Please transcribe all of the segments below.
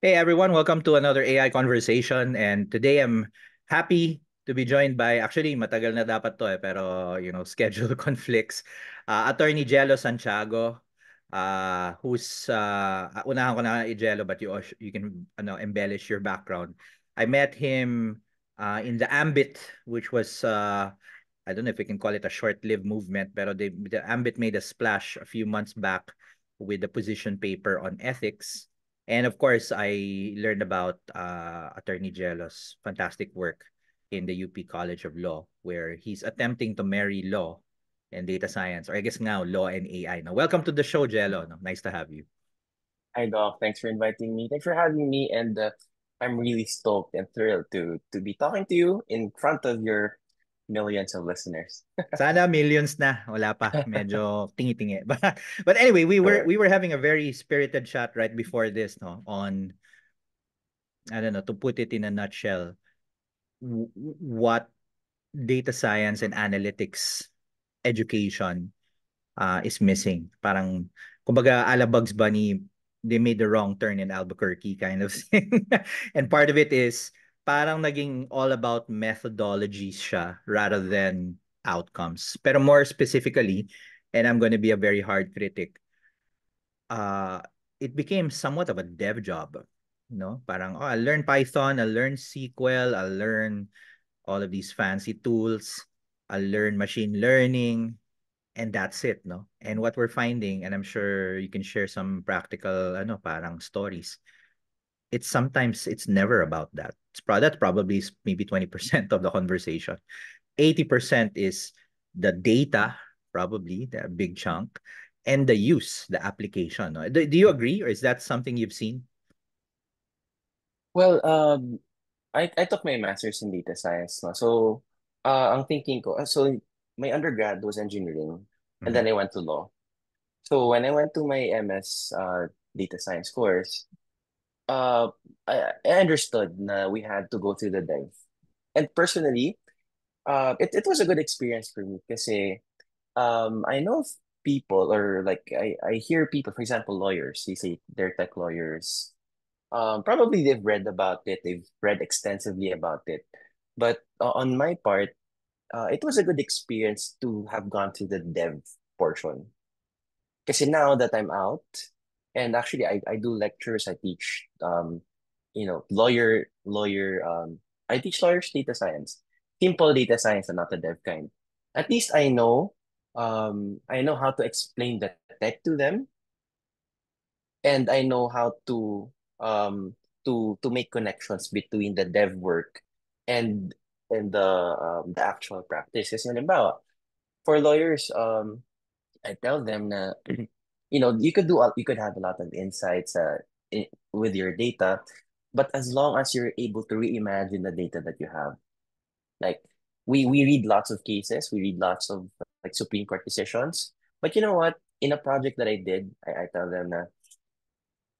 Hey everyone, welcome to another AI conversation and today I'm happy to be joined by actually matagal na dapat to eh pero you know schedule conflicts uh, attorney Jello Santiago uh who's uh unahan ko na eh, Jello but you you can you know embellish your background. I met him uh in the Ambit which was uh I don't know if we can call it a short-lived movement, but they, the Ambit made a splash a few months back with the position paper on ethics. And of course, I learned about uh, Attorney Jello's fantastic work in the UP College of Law, where he's attempting to marry law and data science, or I guess now law and AI. Now, welcome to the show, Jello. nice to have you. Hi, Doc. Thanks for inviting me. Thanks for having me. And uh, I'm really stoked and thrilled to to be talking to you in front of your millions of listeners. Sana millions na, wala pa. Medyo tingi-tingi. But, but anyway, we were we were having a very spirited chat right before this, no, on I don't know, to put it in a nutshell, what data science and analytics education uh, is missing. Parang, kumbaga, ala Bunny, they made the wrong turn in Albuquerque kind of thing. and part of it is parang naging all about methodologies siya rather than outcomes. Pero more specifically, and I'm going to be a very hard critic, uh, it became somewhat of a dev job. You know, parang, oh, I'll learn Python, I'll learn SQL, I'll learn all of these fancy tools, I'll learn machine learning, and that's it, no? And what we're finding, and I'm sure you can share some practical, ano, parang stories, it's sometimes, it's never about that that probably is maybe 20% of the conversation. 80% is the data, probably the big chunk, and the use, the application. Do, do you agree, or is that something you've seen? Well, um, I, I took my master's in data science. No? So, uh, ang thinking ko, so my undergrad was engineering, mm-hmm. and then I went to law. So, when I went to my MS uh, data science course, uh, I, understood that we had to go through the dive. And personally, uh, it, it was a good experience for me because, um, I know people or like I, I hear people, for example, lawyers, they say they're tech lawyers. Um, probably they've read about it, they've read extensively about it. But uh, on my part, uh, it was a good experience to have gone through the dev portion. because now that I'm out, and actually I, I do lectures i teach um you know lawyer lawyer um i teach lawyers data science simple data science and not the dev kind at least i know um i know how to explain the tech to them and i know how to um to to make connections between the dev work and and the um, the actual practice kasi about. for lawyers um I tell them that. you know you could do all. you could have a lot of insights uh, in, with your data but as long as you're able to reimagine the data that you have like we we read lots of cases we read lots of like supreme court decisions but you know what in a project that i did i, I tell them na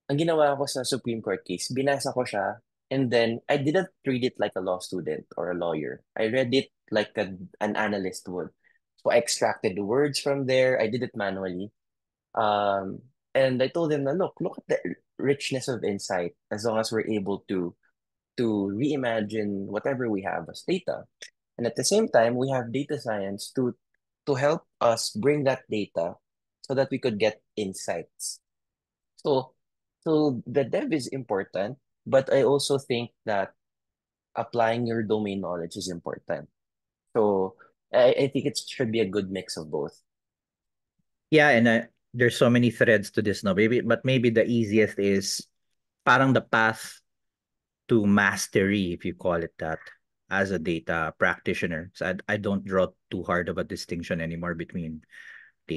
ang ginawa ko sa supreme court case binasa ko siya and then i didn't read it like a law student or a lawyer i read it like a, an analyst would so i extracted the words from there i did it manually um, and I told him that look, look at the richness of insight as long as we're able to to reimagine whatever we have as data. And at the same time, we have data science to to help us bring that data so that we could get insights. So so the dev is important, but I also think that applying your domain knowledge is important. So I, I think it should be a good mix of both. Yeah, and I, there's so many threads to this now maybe but maybe the easiest is parang the path to mastery if you call it that as a data practitioner so I, I don't draw too hard of a distinction anymore between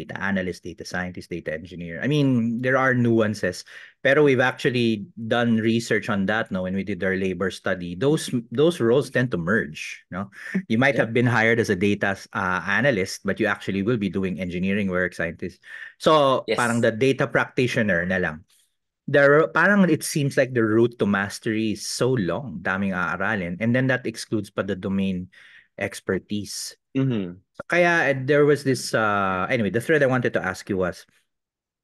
data analyst, data scientist, data engineer. I mean, there are nuances. Pero we've actually done research on that now when we did our labor study. Those those roles tend to merge. No? You might yeah. have been hired as a data uh, analyst, but you actually will be doing engineering work, scientist. So yes. parang the data practitioner na lang. The, parang it seems like the route to mastery is so long, daming aaralin. And then that excludes pa the domain expertise. Mm-hmm. Kaya eh, there was this uh anyway, the thread I wanted to ask you was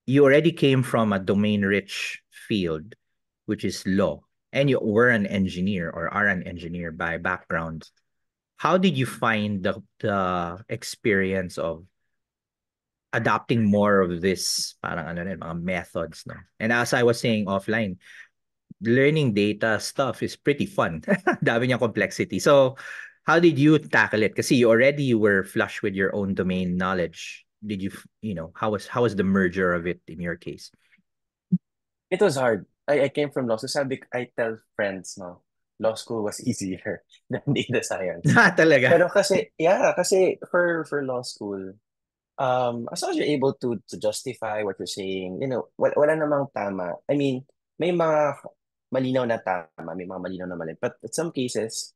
you already came from a domain rich field, which is law, and you were an engineer or are an engineer by background. How did you find the, the experience of adopting more of this parang ano rin, mga methods no? and as I was saying offline learning data stuff is pretty fun dami niya complexity so how did you tackle it? Because you already you were flush with your own domain knowledge. Did you, you know, how was how was the merger of it in your case? It was hard. I, I came from law, so sabi, I tell friends no, law school was easier than data science. Ah, talaga? Pero kasi, yeah, kasi for for law school, um, as long as you're able to to justify what you're saying, you know, wala, wala namang tama. I mean, may mga malinaw na tama, may mga malinaw na mali. But in some cases,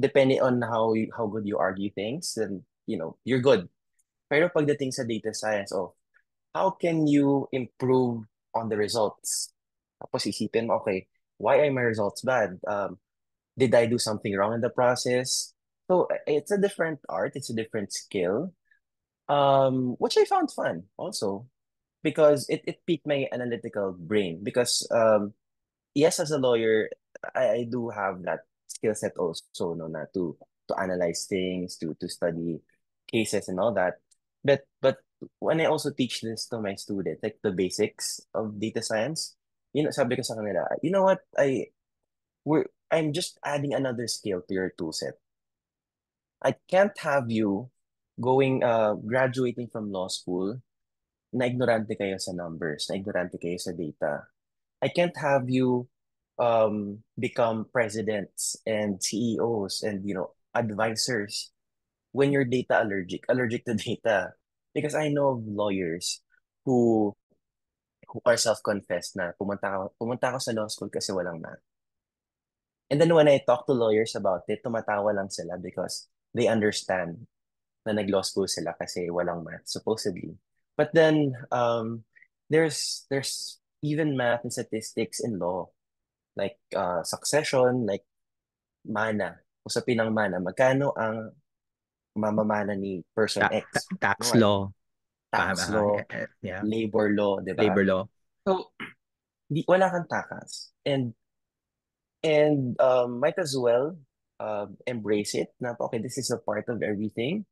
depending on how how good you argue things, then you know you're good. Pero pagdating sa data science oh, how can you improve on the results? Tapos isipin mo, okay, why are my results bad? Um, did I do something wrong in the process? So eh, it's a different art, it's a different skill, um, which I found fun also because it, it piqued my analytical brain because um, yes, as a lawyer, I, I do have that skill set also no na to to analyze things to to study cases and all that but but when I also teach this to my students like the basics of data science you know sabi ko sa kanila you know what I we I'm just adding another skill to your tool set I can't have you going uh graduating from law school na ignorante kayo sa numbers, na ignorante kayo sa data. I can't have you um, become presidents and CEOs and you know advisors when you're data allergic, allergic to data. Because I know of lawyers who who are self-confessed na pumunta ako, pumunta ako sa law school kasi walang math. And then when I talk to lawyers about it, tumatawa lang sila because they understand na nag-law school sila kasi walang math, supposedly. But then, um, there's, there's even math and statistics in law like uh, Succession, like Mana. Usapin ng Mana, magkano ang mamamana ni person ta- X? Ta- tax no, law. Tax law, eh, eh, yeah. labor law, di ba? Labor law. So, di, wala kang takas. And and um, might as well uh, embrace it. Na, okay, this is a part of everything.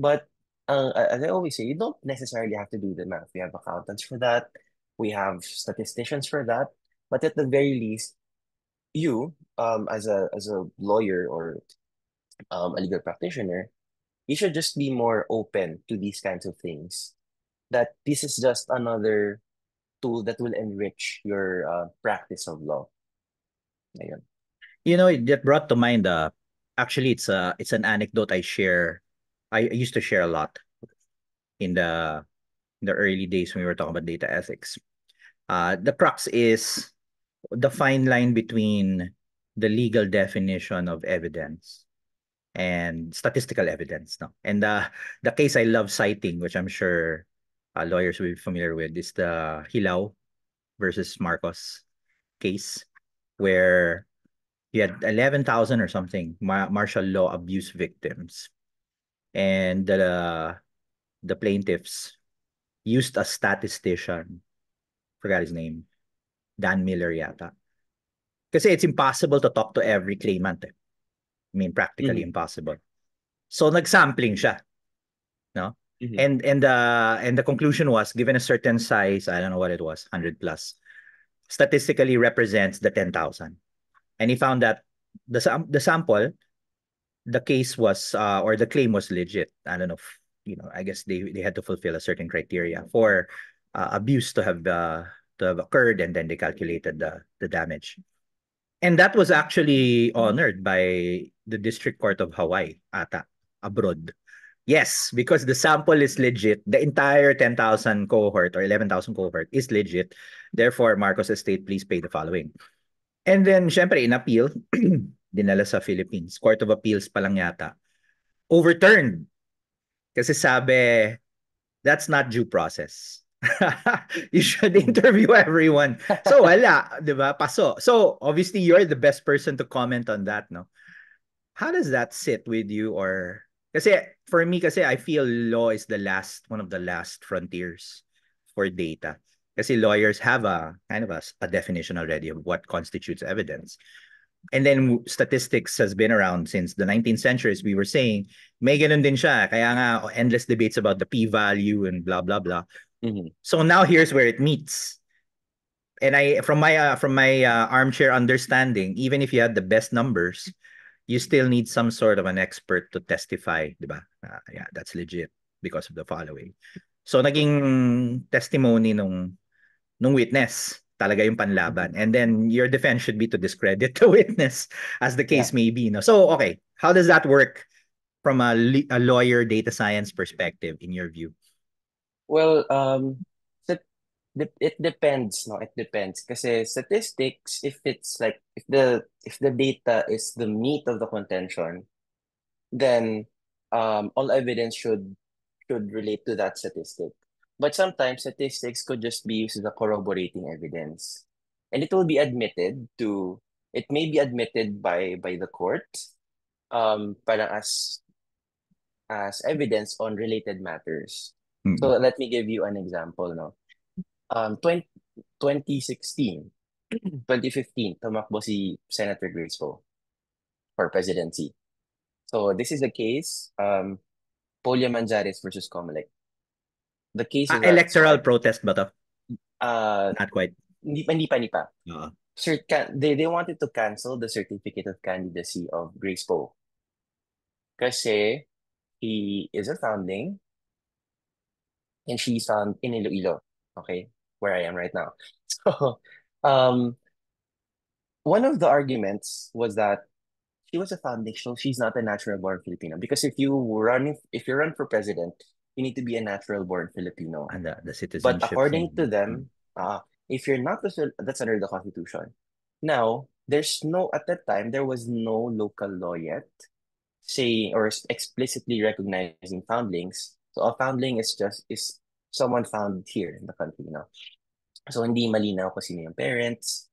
But uh, as I always say, you don't necessarily have to do the math. We have accountants for that. We have statisticians for that. But at the very least, you um as a as a lawyer or um a legal practitioner, you should just be more open to these kinds of things. That this is just another tool that will enrich your uh, practice of law. Ayun. You know, it that brought to mind uh actually it's a uh, it's an anecdote I share. I used to share a lot in the in the early days when we were talking about data ethics. Uh the crux is the fine line between the legal definition of evidence and statistical evidence. No? And the uh, the case I love citing, which I'm sure uh, lawyers will be familiar with, is the Hilao versus Marcos case, where you had 11,000 or something mar martial law abuse victims. And the, the plaintiffs used a statistician, forgot his name, Dan Miller yata. Kasi it's impossible to talk to every claimant. Eh. I mean, practically mm-hmm. impossible. So nagsampling siya. No? Mm-hmm. And and the uh, and the conclusion was given a certain size, I don't know what it was, 100 plus, statistically represents the 10,000. And he found that the the sample the case was uh, or the claim was legit. I don't know, if, you know, I guess they they had to fulfill a certain criteria for uh, abuse to have uh, have occurred and then they calculated the, the damage. And that was actually honored by the District Court of Hawaii, ata, abroad. Yes, because the sample is legit. The entire 10,000 cohort or 11,000 cohort is legit. Therefore, Marcos Estate, please pay the following. And then, syempre, in appeal, dinala sa Philippines. Court of Appeals pa lang yata. Overturned. Kasi sabi, that's not due process. you should interview everyone. So wala, 'di ba? Paso. So obviously you're the best person to comment on that, no? How does that sit with you or kasi for me kasi I feel law is the last one of the last frontiers for data. Kasi lawyers have a kind of a, a definition already of what constitutes evidence. And then statistics has been around since the 19th century, as we were saying. May ganun din siya. Kaya nga, endless debates about the p-value and blah, blah, blah. Mm-hmm. So now here's where it meets. And I from my uh, from my uh, armchair understanding, even if you had the best numbers, you still need some sort of an expert to testify, diba? Uh, yeah, that's legit because of the following. So naging testimony nung nung witness talaga yung panlaban. And then your defense should be to discredit the witness as the case yeah. may be. No? So, okay, how does that work from a, a lawyer data science perspective in your view? Well, um, it, it depends, no? It depends. Because statistics, if it's like, if the, if the data is the meat of the contention, then um, all evidence should should relate to that statistic. But sometimes statistics could just be used as a corroborating evidence. And it will be admitted to it may be admitted by by the court um as as evidence on related matters. Mm-hmm. So let me give you an example now. Um 20, 2016, 2015, tumakbo si Senator Grace for presidency. So this is the case um Polya Manjares versus Comelec. The case uh, electoral that, protest but of Uh, Not quite. Hindi, hindi pa, hindi pa. Uh-huh. Cert- can- they, they wanted to cancel the certificate of candidacy of Grace Poe. Kasi he is a founding and she's um, in Iloilo, okay, where I am right now. So um, one of the arguments was that she was a foundational, she's not a natural born Filipino. Because if you run if, if you run for president, you need to be a natural born Filipino. And ah, the, the citizenship. But according thing. to them, uh, if you're not, that's under the constitution. Now, there's no, at that time, there was no local law yet saying or explicitly recognizing foundlings. So a foundling is just, is someone found here in the country, you know. So hindi malinaw kung sino yung parents.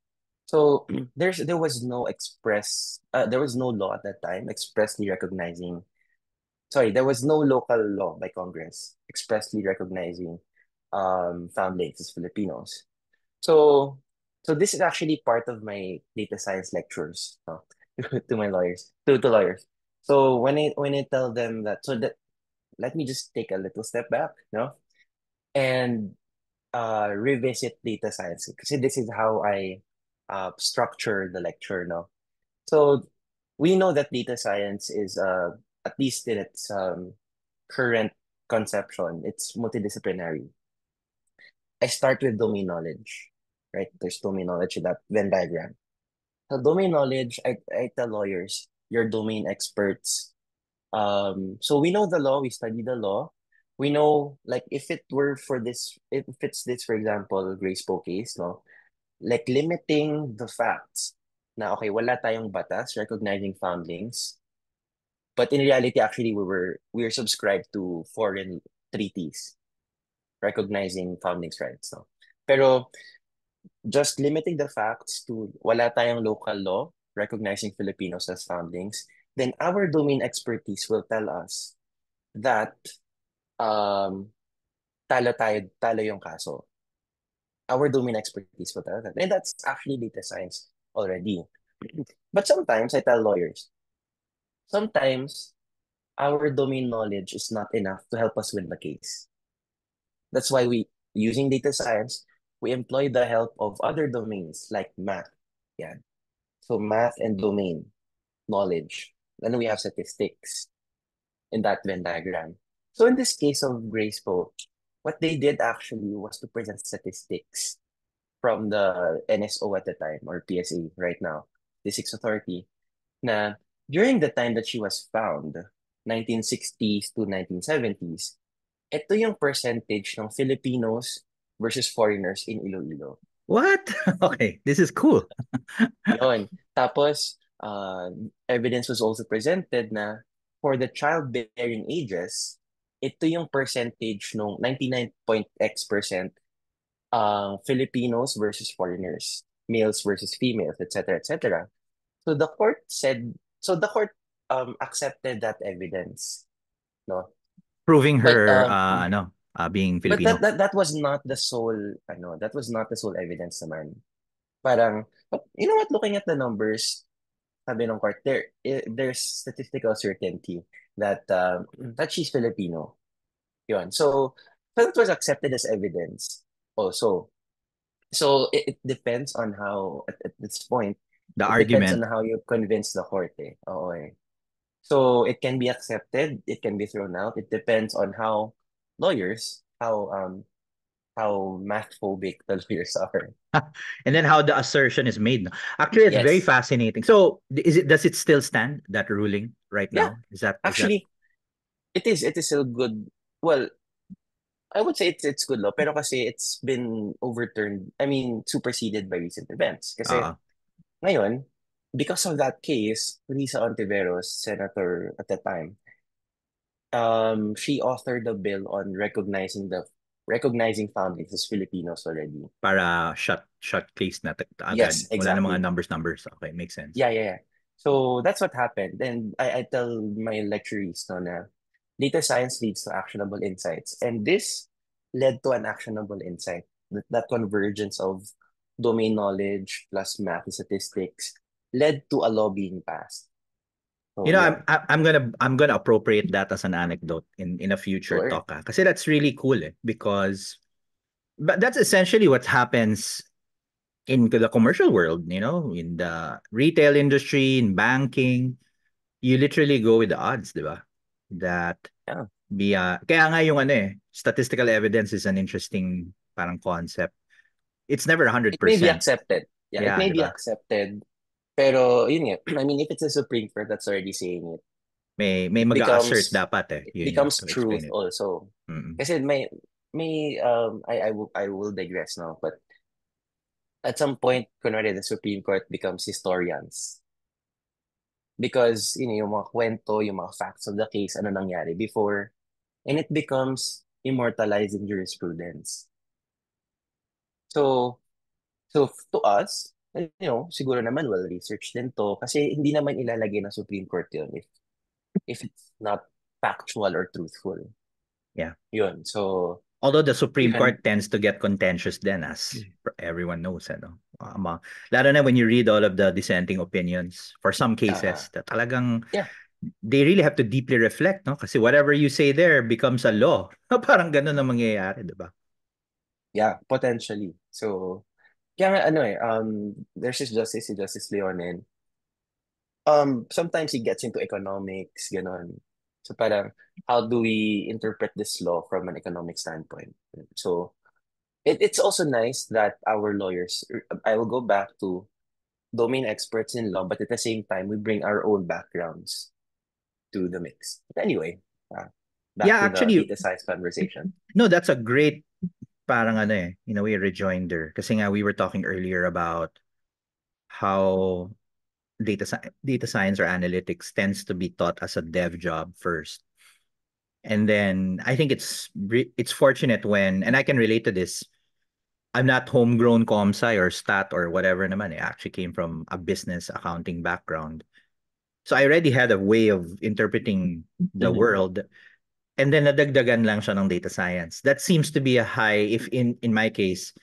So mm. there's there was no express uh, there was no law at that time expressly recognizing sorry, there was no local law by Congress expressly recognizing um foundlings as Filipinos. So so this is actually part of my data science lectures no? to my lawyers, to, to lawyers. So when I when I tell them that so that let me just take a little step back, no? and uh, revisit data science because this is how I uh, structure the lecture now. so we know that data science is uh, at least in its um, current conception it's multidisciplinary I start with domain knowledge right there's domain knowledge in that Venn diagram so domain knowledge I, I tell lawyers you're domain experts um so we know the law we study the law we know like if it were for this if it's this for example Grace Poe case no like limiting the facts na okay wala tayong batas recognizing foundlings but in reality actually we were we are subscribed to foreign treaties recognizing foundings rights no pero just limiting the facts to wala tayong local law recognizing Filipinos as foundlings then our domain expertise will tell us that um, talo tayo, talo yung kaso. Our domain expertise po talaga. And that's actually data science already. But sometimes, I tell lawyers, sometimes our domain knowledge is not enough to help us win the case. That's why we, using data science, we employ the help of other domains like math. Yeah. So math and domain knowledge. Then we have statistics in that Venn diagram. So in this case of Grace po, what they did actually was to present statistics from the NSO at the time or PSA right now, the Six Authority, na during the time that she was found, 1960s to 1970s, ito yung percentage ng Filipinos versus foreigners in Iloilo. What? Okay, this is cool. Yon. Tapos, uh, evidence was also presented na for the childbearing ages, ito yung percentage nung 99.x% percent uh, Filipinos versus foreigners, males versus females, etc., etc. So the court said, so the court um accepted that evidence, no, proving her but, um, uh, ano, uh, being Filipino. But that, that that was not the sole ano, that was not the sole evidence naman. Parang you know what, looking at the numbers, sabi ng court, there eh, there's statistical certainty that uh, that she's Filipino. Yun. So, but it was accepted as evidence also. So it, it depends on how at, at this point the argument depends on how you convince the court. Eh. Oo, eh. So it can be accepted, it can be thrown out. It depends on how lawyers, how um how math phobic the lawyers are. and then how the assertion is made. Actually, it's yes. very fascinating. So is it does it still stand that ruling right yeah. now? Is that actually is that... it is it is still good well I would say it's it's good law pero kasi it's been overturned I mean superseded by recent events kasi uh-huh. ngayon because of that case Lisa Ontiveros senator at the time um she authored a bill on recognizing the recognizing families as Filipinos already. Para shot shot case na agad. Yes, exactly. Wala na mga numbers numbers. Okay, makes sense. Yeah, yeah, yeah. So that's what happened. And I, I tell my lecturers no, na data science leads to actionable insights. And this led to an actionable insight. That, that convergence of domain knowledge plus math and statistics led to a law being passed. you know, yeah. I'm I'm gonna I'm gonna appropriate that as an anecdote in in a future sure. talk. Ah, kasi that's really cool eh, because but that's essentially what happens in the commercial world, you know, in the retail industry, in banking, you literally go with the odds, di That yeah. be uh, kaya nga yung ano eh, statistical evidence is an interesting parang concept. It's never 100%. It may be accepted. Yeah, yeah it may diba? be accepted Pero, yun nga, I mean, if it's a Supreme Court that's already saying it, may may mag-assert dapat eh. Yun becomes yun, truth it. also. Mm-hmm. Kasi may, may, um, I, I, will, I will digress now, but at some point, kunwari, the Supreme Court becomes historians. Because, you know, yung mga kwento, yung mga facts of the case, ano nangyari before, and it becomes immortalizing jurisprudence. So, so to us, you know, siguro naman well-researched din to kasi hindi naman ilalagay ng Supreme Court yun if, if it's not factual or truthful. Yeah. Yun, so... Although the Supreme even, Court tends to get contentious then as hmm. everyone knows, ano? Among, lalo na when you read all of the dissenting opinions for some cases, uh, talagang... Yeah they really have to deeply reflect, no? Kasi whatever you say there becomes a law. Parang ganun ang mangyayari, di ba? Yeah, potentially. So, Kaya ano eh, um, there's this justice, si Justice Leonin. Um, sometimes he gets into economics, ganon. So parang, how do we interpret this law from an economic standpoint? So, it, it's also nice that our lawyers, I will go back to domain experts in law, but at the same time, we bring our own backgrounds to the mix. But anyway, uh, yeah, actually, the size conversation. No, that's a great parang ano eh, in a way, rejoinder. Kasi nga, we were talking earlier about how data, data science or analytics tends to be taught as a dev job first. And then I think it's it's fortunate when, and I can relate to this, I'm not homegrown comp or stat or whatever naman. Eh. I actually came from a business accounting background. So I already had a way of interpreting the mm-hmm. world and then nadagdagan lang siya ng data science. That seems to be a high, if in, in my case,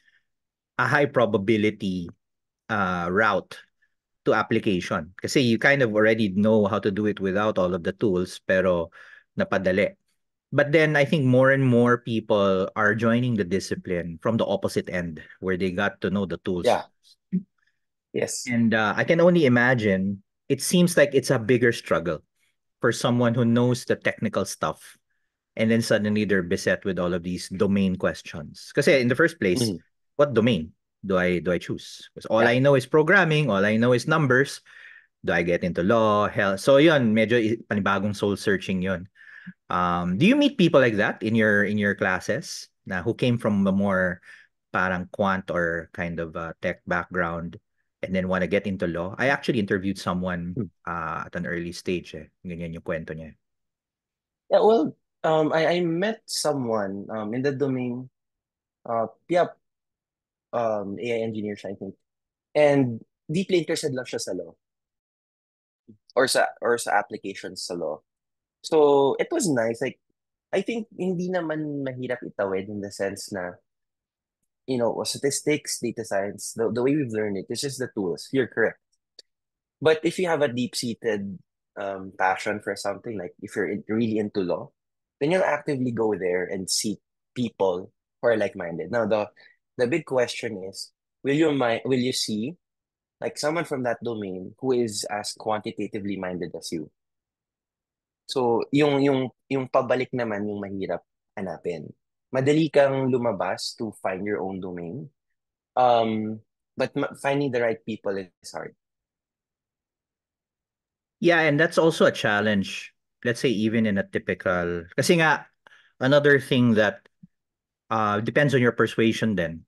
a high probability uh, route to application. Kasi you kind of already know how to do it without all of the tools, pero napadali. But then I think more and more people are joining the discipline from the opposite end where they got to know the tools. Yeah. Yes. And uh, I can only imagine it seems like it's a bigger struggle for someone who knows the technical stuff and then suddenly they're beset with all of these domain questions. Because in the first place, mm-hmm. what domain do I do I choose? Because all yeah. I know is programming, all I know is numbers. Do I get into law, health? So yun, medyo panibagong soul searching yun. Um, do you meet people like that in your in your classes? Na who came from a more parang quant or kind of a tech background and then want to get into law? I actually interviewed someone hmm. uh, at an early stage. Eh. Ganyan yung kwento niya. Eh. Yeah, well, um I, I met someone um in the domain uh yeah um AI engineer I think and deeply interested lang siya sa law or sa or sa applications sa law. So it was nice like I think hindi naman mahirap itawid in the sense na you know statistics, data science, the, the way we've learned it, it's just the tools. You're correct. But if you have a deep seated um passion for something like if you're really into law, then you'll actively go there and seek people who are like-minded. Now the the big question is, will you mind will you see like someone from that domain who is as quantitatively minded as you? So, yung yung yung pabalik naman yung mahirap hanapin. Madali kang lumabas to find your own domain. Um, but finding the right people is hard. Yeah, and that's also a challenge let's say even in a typical kasi nga another thing that uh depends on your persuasion then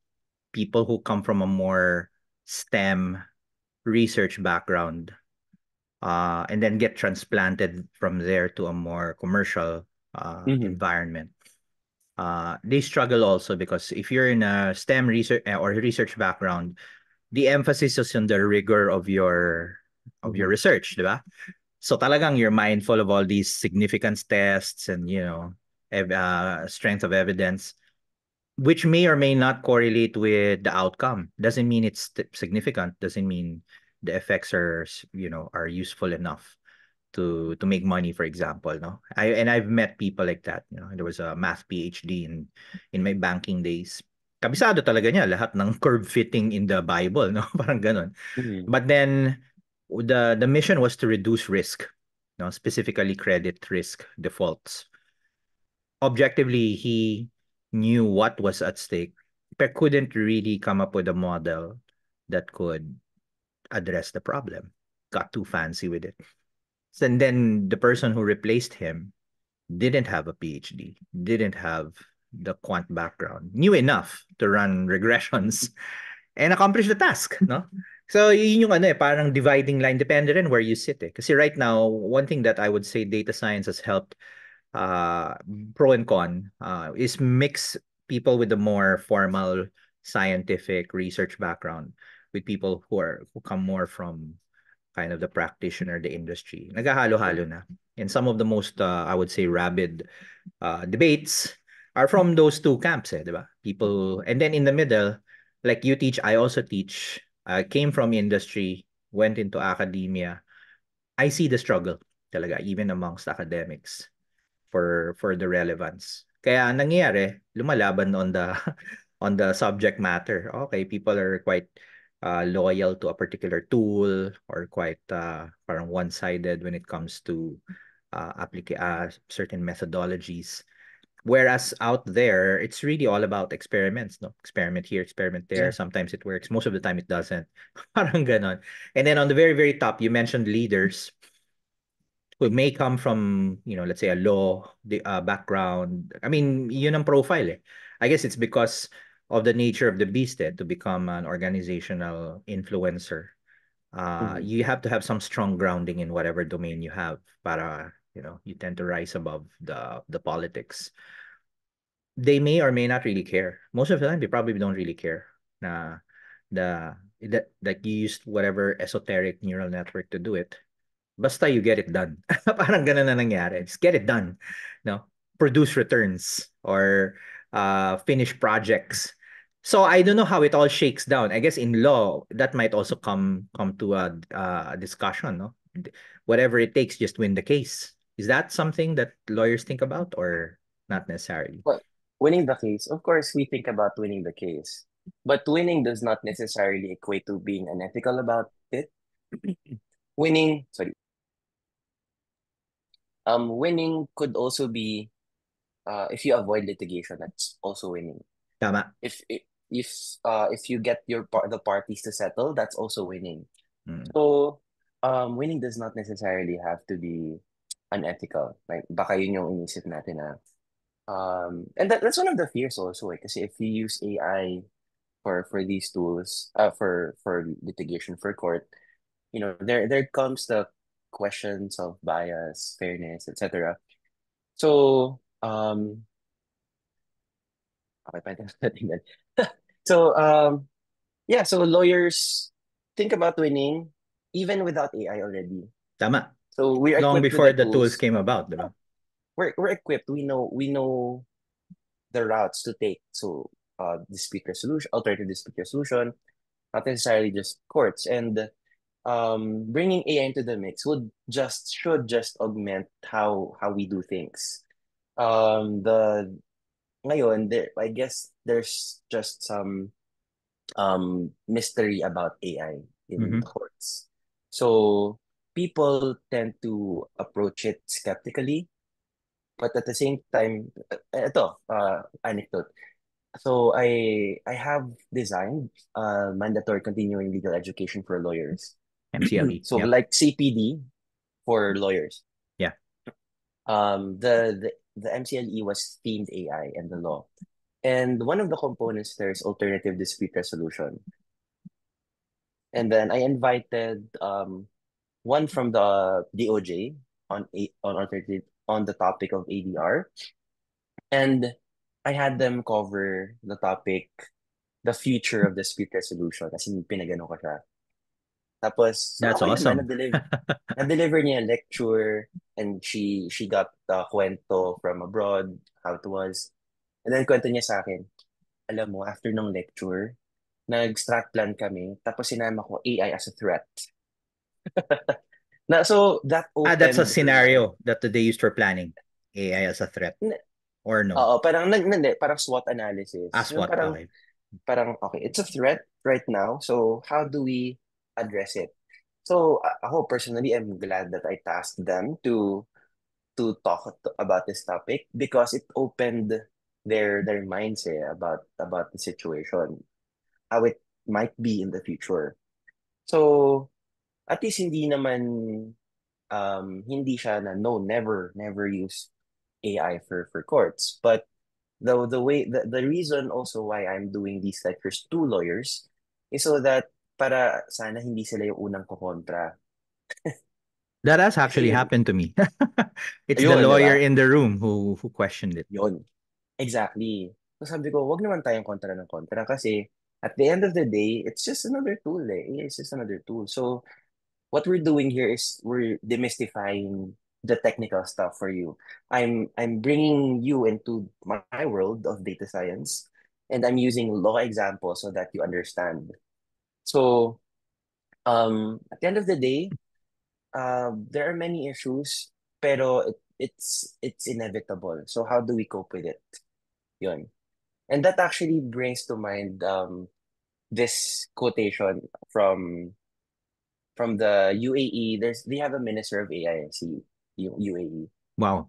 people who come from a more stem research background uh and then get transplanted from there to a more commercial uh mm-hmm. environment uh they struggle also because if you're in a stem research eh, or research background the emphasis is on the rigor of your of your mm-hmm. research, right? So talagang you're mindful of all these significance tests and, you know, ev- uh, strength of evidence, which may or may not correlate with the outcome. Doesn't mean it's significant. Doesn't mean the effects are, you know, are useful enough to to make money for example no i and i've met people like that you know there was a math phd in in my banking days kabisado talaga niya lahat ng curve fitting in the bible no parang ganun mm-hmm. but then the the mission was to reduce risk, you know, specifically credit risk defaults. Objectively, he knew what was at stake, but couldn't really come up with a model that could address the problem. Got too fancy with it. And then the person who replaced him didn't have a PhD, didn't have the quant background, knew enough to run regressions and accomplish the task. No? So yun yung ano eh, parang dividing line depending where you sit eh. Kasi right now, one thing that I would say data science has helped uh, pro and con uh, is mix people with a more formal scientific research background with people who are who come more from kind of the practitioner, the industry. Nagahalo-halo na. And some of the most, uh, I would say, rabid uh, debates are from those two camps, eh, di ba? People, and then in the middle, like you teach, I also teach, uh, came from industry, went into academia, I see the struggle talaga even amongst academics for for the relevance. Kaya nangyayari, lumalaban on the on the subject matter. Okay, people are quite uh, loyal to a particular tool or quite uh, parang one-sided when it comes to uh, applica- uh, certain methodologies. Whereas out there, it's really all about experiments, no? Experiment here, experiment there. Yeah. Sometimes it works. Most of the time it doesn't. Parang ganon. And then on the very, very top, you mentioned leaders who may come from, you know, let's say a law the, uh, background. I mean, yun ang profile eh. I guess it's because of the nature of the beast eh, to become an organizational influencer. Uh, mm-hmm. You have to have some strong grounding in whatever domain you have para you know you tend to rise above the the politics they may or may not really care most of the time they probably don't really care Nah, the that that you used whatever esoteric neural network to do it basta you get it done parang ganun na nangyari just get it done no produce returns or uh finish projects so I don't know how it all shakes down. I guess in law that might also come come to a, a discussion, no? Whatever it takes, just win the case. Is that something that lawyers think about or not necessarily? Well, winning the case, of course, we think about winning the case, but winning does not necessarily equate to being unethical about it. winning, sorry. Um, winning could also be, uh, if you avoid litigation, that's also winning. Tama. If if uh if you get your part the parties to settle, that's also winning. Mm. So, um, winning does not necessarily have to be unethical. Like, baka yun yung inisip natin na, um, and that, that's one of the fears also, eh, kasi if you use AI for, for these tools, uh, for, for litigation, for court, you know, there, there comes the questions of bias, fairness, etc. So, um, so, um, yeah, so lawyers think about winning even without AI already. Tama. So we're long before the, the tools. tools. came about, diba? We're we're equipped. We know we know the routes to take to uh dispute resolution, alternative dispute resolution, not necessarily just courts. And um, bringing AI into the mix would just should just augment how how we do things. Um, the ngayon there I guess there's just some um mystery about AI in mm-hmm. courts. So people tend to approach it skeptically. But at the same time, ito, eh, uh, ah, anecdote. So I I have designed uh, mandatory continuing legal education for lawyers. MCLE. so yep. like CPD for lawyers. Yeah. Um the, the the MCLE was themed AI and the law. And one of the components there is alternative dispute resolution. And then I invited um one from the DOJ on a on alternative on the topic of ADR, and I had them cover the topic, the future of dispute resolution kasi pinagano ko siya. Tapos, That's ako awesome. na-deliver, na-deliver niya a lecture and she she got the kwento from abroad, how it was. And then kwento niya sa akin, alam mo, after ng lecture, nag-strat plan kami, tapos sinama ko AI as a threat. na, so that Ah, that's a scenario that they used for planning AI as a threat. Na, or no? Oh, parang, nag, parang SWOT analysis. Ah, SWOT, parang, okay. Parang, okay, it's a threat right now. So, how do we address it? So, I, personally, I'm glad that I tasked them to to talk to, about this topic because it opened their their minds eh, about about the situation, how it might be in the future. So, at least hindi naman um hindi siya na no never never use AI for for courts but the the way the, the reason also why I'm doing these lectures to lawyers is so that para sana hindi sila yung unang kukontra That has actually happened to me. it's Ayun, the lawyer diba? in the room who who questioned it. Yun. Exactly. So sabi ko, wag naman tayong kontra ng kontra kasi at the end of the day, it's just another tool eh. It's just another tool. So what we're doing here is we're demystifying the technical stuff for you. I'm I'm bringing you into my world of data science, and I'm using law examples so that you understand. So, um, at the end of the day, uh, there are many issues, pero it, it's it's inevitable. So how do we cope with it? Yun. And that actually brings to mind um, this quotation from from the UAE, there's they have a minister of AI si UAE. Wow.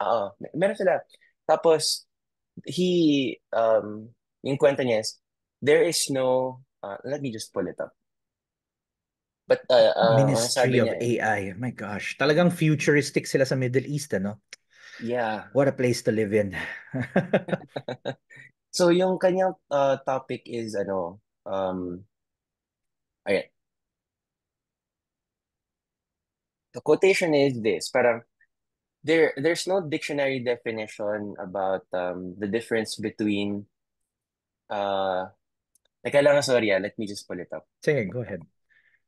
Oo, Uh, meron sila. Tapos he um yung kwento niya is there is no uh, let me just pull it up. But uh, uh Ministry of niya, AI. Oh my gosh. Talagang futuristic sila sa Middle East, ano? Yeah. What a place to live in. so yung kanyang uh, topic is ano um ayan. the quotation is this, But there there's no dictionary definition about um the difference between uh like lang, sorry, yeah, let me just pull it up. Sige, go ahead.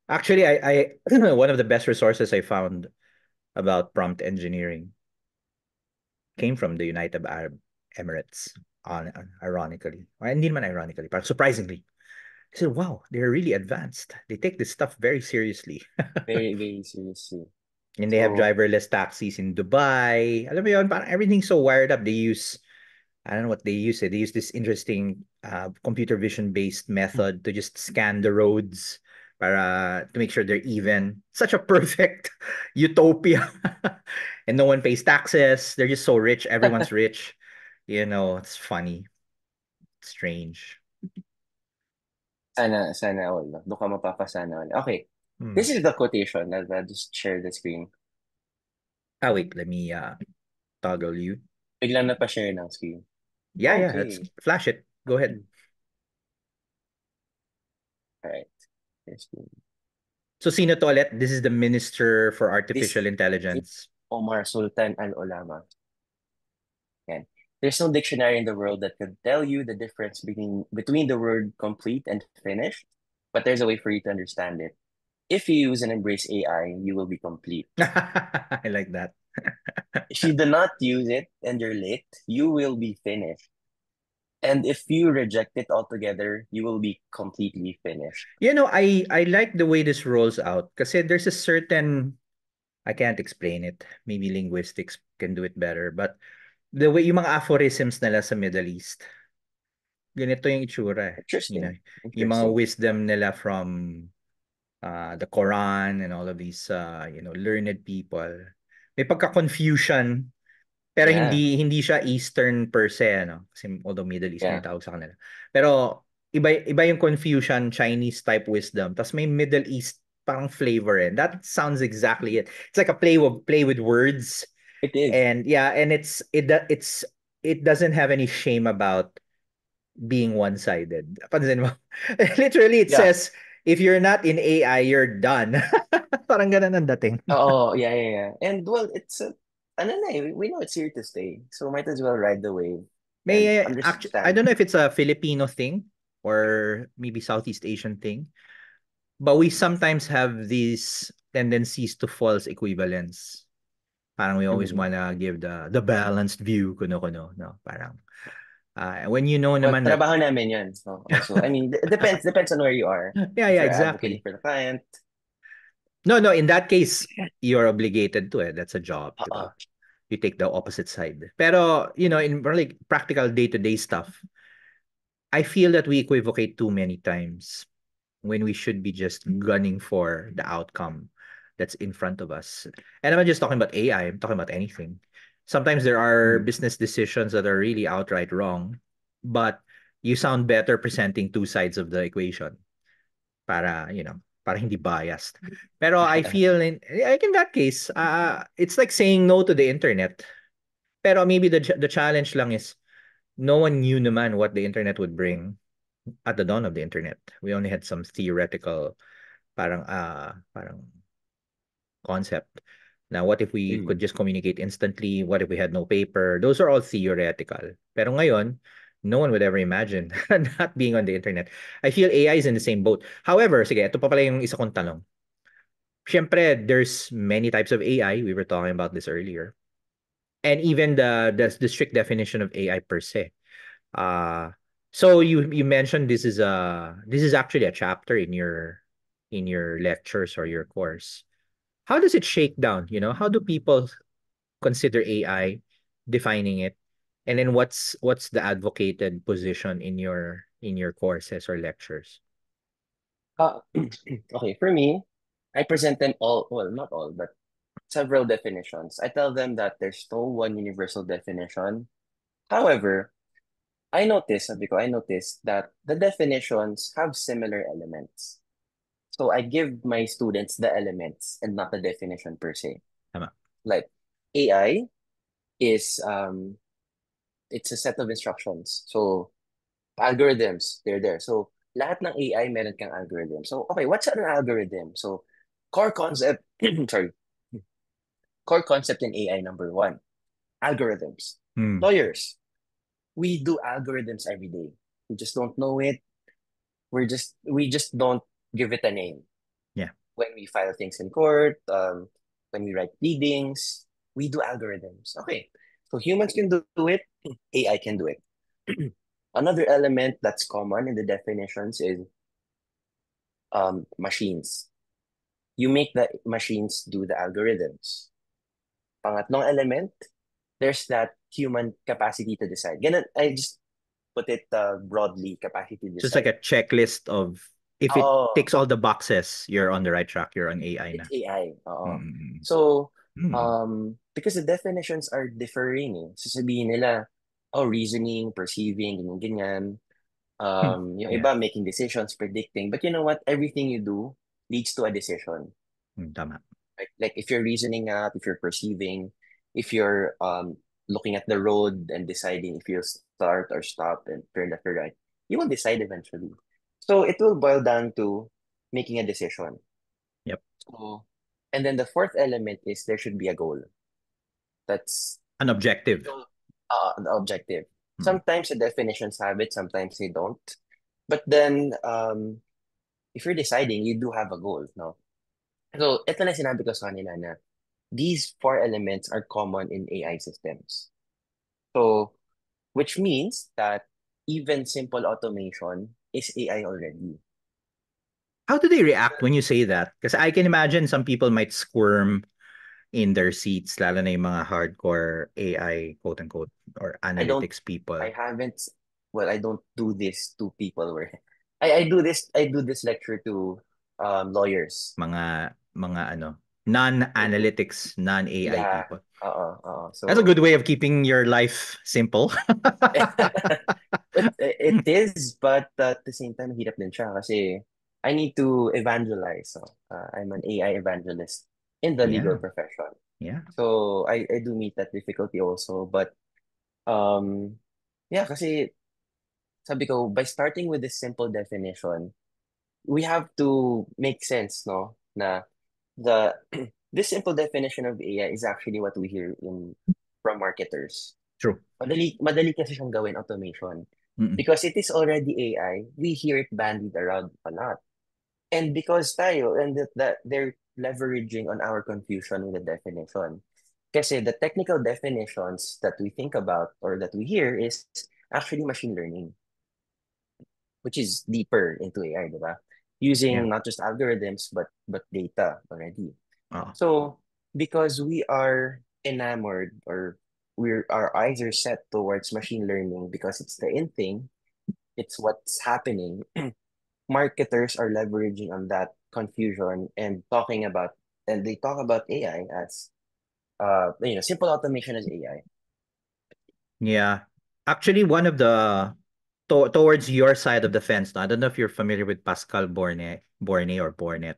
Actually, I, I one of the best resources I found about prompt engineering came from the United Arab Emirates, on, ironically. Or hindi man ironically, but surprisingly. I said, wow, they're really advanced. They take this stuff very seriously. very, very seriously. And they so, have driverless taxis in Dubai. Alam mo yun, everything's so wired up. They use, I don't know what they use. They use this interesting uh, computer vision-based method to just scan the roads para to make sure they're even. Such a perfect utopia. and no one pays taxes. They're just so rich. Everyone's rich. You know, it's funny. It's strange. Sana sana all. Doon ka mapapasana all. Okay. Hmm. This is the quotation. that I'll just share the screen. Ah, wait. Let me uh, toggle you. Biglang pa-share ng screen. Yeah, okay. yeah. Let's flash it. Go ahead. All right. So sino to ulit? This is the Minister for Artificial this, Intelligence. Omar Sultan Al-Ulama. There's no dictionary in the world that could tell you the difference between between the word complete and finished, but there's a way for you to understand it. If you use and embrace AI, you will be complete. I like that. if you do not use it and you're late, you will be finished. And if you reject it altogether, you will be completely finished. You know, I I like the way this rolls out because there's a certain I can't explain it. Maybe linguistics can do it better, but the way yung mga aphorisms nila sa Middle East. Ganito yung itsura. Eh, Interesting. You know, Yung mga wisdom nila from uh, the Quran and all of these uh, you know learned people. May pagka confusion pero yeah. hindi hindi siya Eastern per se ano kasi although Middle east yeah. tawag sa kanila. Pero iba iba yung confusion Chinese type wisdom. Tapos may Middle East parang flavor in. Eh. That sounds exactly it. It's like a play with play with words It is. And yeah, and it's it it's it doesn't have any shame about being one-sided. Literally, it yeah. says if you're not in AI, you're done. Parang ganun ang dating. oh, yeah, yeah, yeah. And well, it's a, ano na, eh, we know it's here to stay. So might as well ride the wave. May I, actually, I don't know if it's a Filipino thing or maybe Southeast Asian thing, but we sometimes have these tendencies to false equivalence. Parang we always mm-hmm. wanna give the the balanced view, kuno-kuno, no? Parang, uh, when you know naman well, trabaho na, namin So, I mean, depends depends on where you are. Yeah, yeah, exactly. For the client. No, no, in that case, you're obligated to it. Eh, that's a job. Uh-uh. You take the opposite side. Pero, you know, in really practical day-to-day stuff, I feel that we equivocate too many times when we should be just gunning for the outcome that's in front of us. And I'm not just talking about AI, I'm talking about anything. Sometimes there are hmm. business decisions that are really outright wrong, but you sound better presenting two sides of the equation para, you know, para hindi biased. Pero I feel in like in that case, uh, it's like saying no to the internet. Pero maybe the the challenge lang is no one knew naman what the internet would bring at the dawn of the internet. We only had some theoretical parang uh, parang concept. Now, what if we mm. could just communicate instantly? What if we had no paper? Those are all theoretical. Pero ngayon, no one would ever imagine not being on the internet. I feel AI is in the same boat. However, sige, ito pa pala yung isa kong tanong. Siyempre, there's many types of AI. We were talking about this earlier. And even the, the, the strict definition of AI per se. Uh, so you you mentioned this is a this is actually a chapter in your in your lectures or your course how does it shake down? You know, how do people consider AI, defining it, and then what's what's the advocated position in your in your courses or lectures? Uh, okay, for me, I present them all. Well, not all, but several definitions. I tell them that there's no one universal definition. However, I notice because I noticed that the definitions have similar elements. So I give my students the elements and not the definition per se. Tama. Like AI is um it's a set of instructions. So algorithms, they're there. So lahat ng AI meron kang algorithm. So okay, what's an algorithm? So core concept sorry. Core concept in AI number 1. Algorithms. Hmm. Lawyers. We do algorithms every day. We just don't know it. We're just we just don't give it a name. Yeah. When we file things in court, um, when we write pleadings, we do algorithms. Okay. So humans can do it, AI can do it. Another element that's common in the definitions is um, machines. You make the machines do the algorithms. Pangatlong element, there's that human capacity to decide. Ganun, I just put it uh, broadly, capacity to decide. Just like a checklist of if it oh. ticks all the boxes, you're on the right track. You're on AI na. It's AI. Mm. So, Mm. um, because the definitions are differing. Eh. Sasabihin nila, oh, reasoning, perceiving, ganyan, ganyan. Hmm. Um, yung Yeah. iba, making decisions, predicting. But you know what? Everything you do leads to a decision. Mm, Tama. Like, like if you're reasoning out, if you're perceiving, if you're um looking at the road and deciding if you start or stop and turn left or right, you will decide eventually. So it will boil down to making a decision. Yep. So, and then the fourth element is there should be a goal. That's an objective. Uh, an objective. Hmm. Sometimes the definitions have it, sometimes they don't. But then um, if you're deciding, you do have a goal, no? So ito na sinabi ko sa kanila na these four elements are common in AI systems. So, which means that even simple automation is AI already. How do they react when you say that? Because I can imagine some people might squirm in their seats, lalo na yung mga hardcore AI, quote-unquote, or analytics I people. I haven't, well, I don't do this to people where, I, I do this, I do this lecture to um, lawyers. Mga, mga ano, non-analytics, non-AI yeah. people. Uh-uh, uh-uh. So, That's a good way of keeping your life simple. It, it is, but at the same time, hirap din siya kasi I need to evangelize. So, uh, I'm an AI evangelist in the yeah. legal profession. Yeah. So I, I do meet that difficulty also. But um yeah, kasi sabi ko, by starting with this simple definition, we have to make sense, no? Na the this simple definition of AI is actually what we hear in from marketers. True. Madali, madali kasi siyang gawin automation. Mm-mm. Because it is already AI, we hear it bandied around a lot. And because tayo, and that, that they're leveraging on our confusion with the definition. Kasi the technical definitions that we think about or that we hear is actually machine learning, which is deeper into AI, di Using yeah. not just algorithms, but but data already. Ah. So because we are enamored or we're our eyes are set towards machine learning because it's the in thing, it's what's happening. Marketers are leveraging on that confusion and talking about and they talk about AI as uh you know simple automation as AI. Yeah. Actually one of the to- towards your side of the fence, now, I don't know if you're familiar with Pascal Bornet Bornet or Bornet.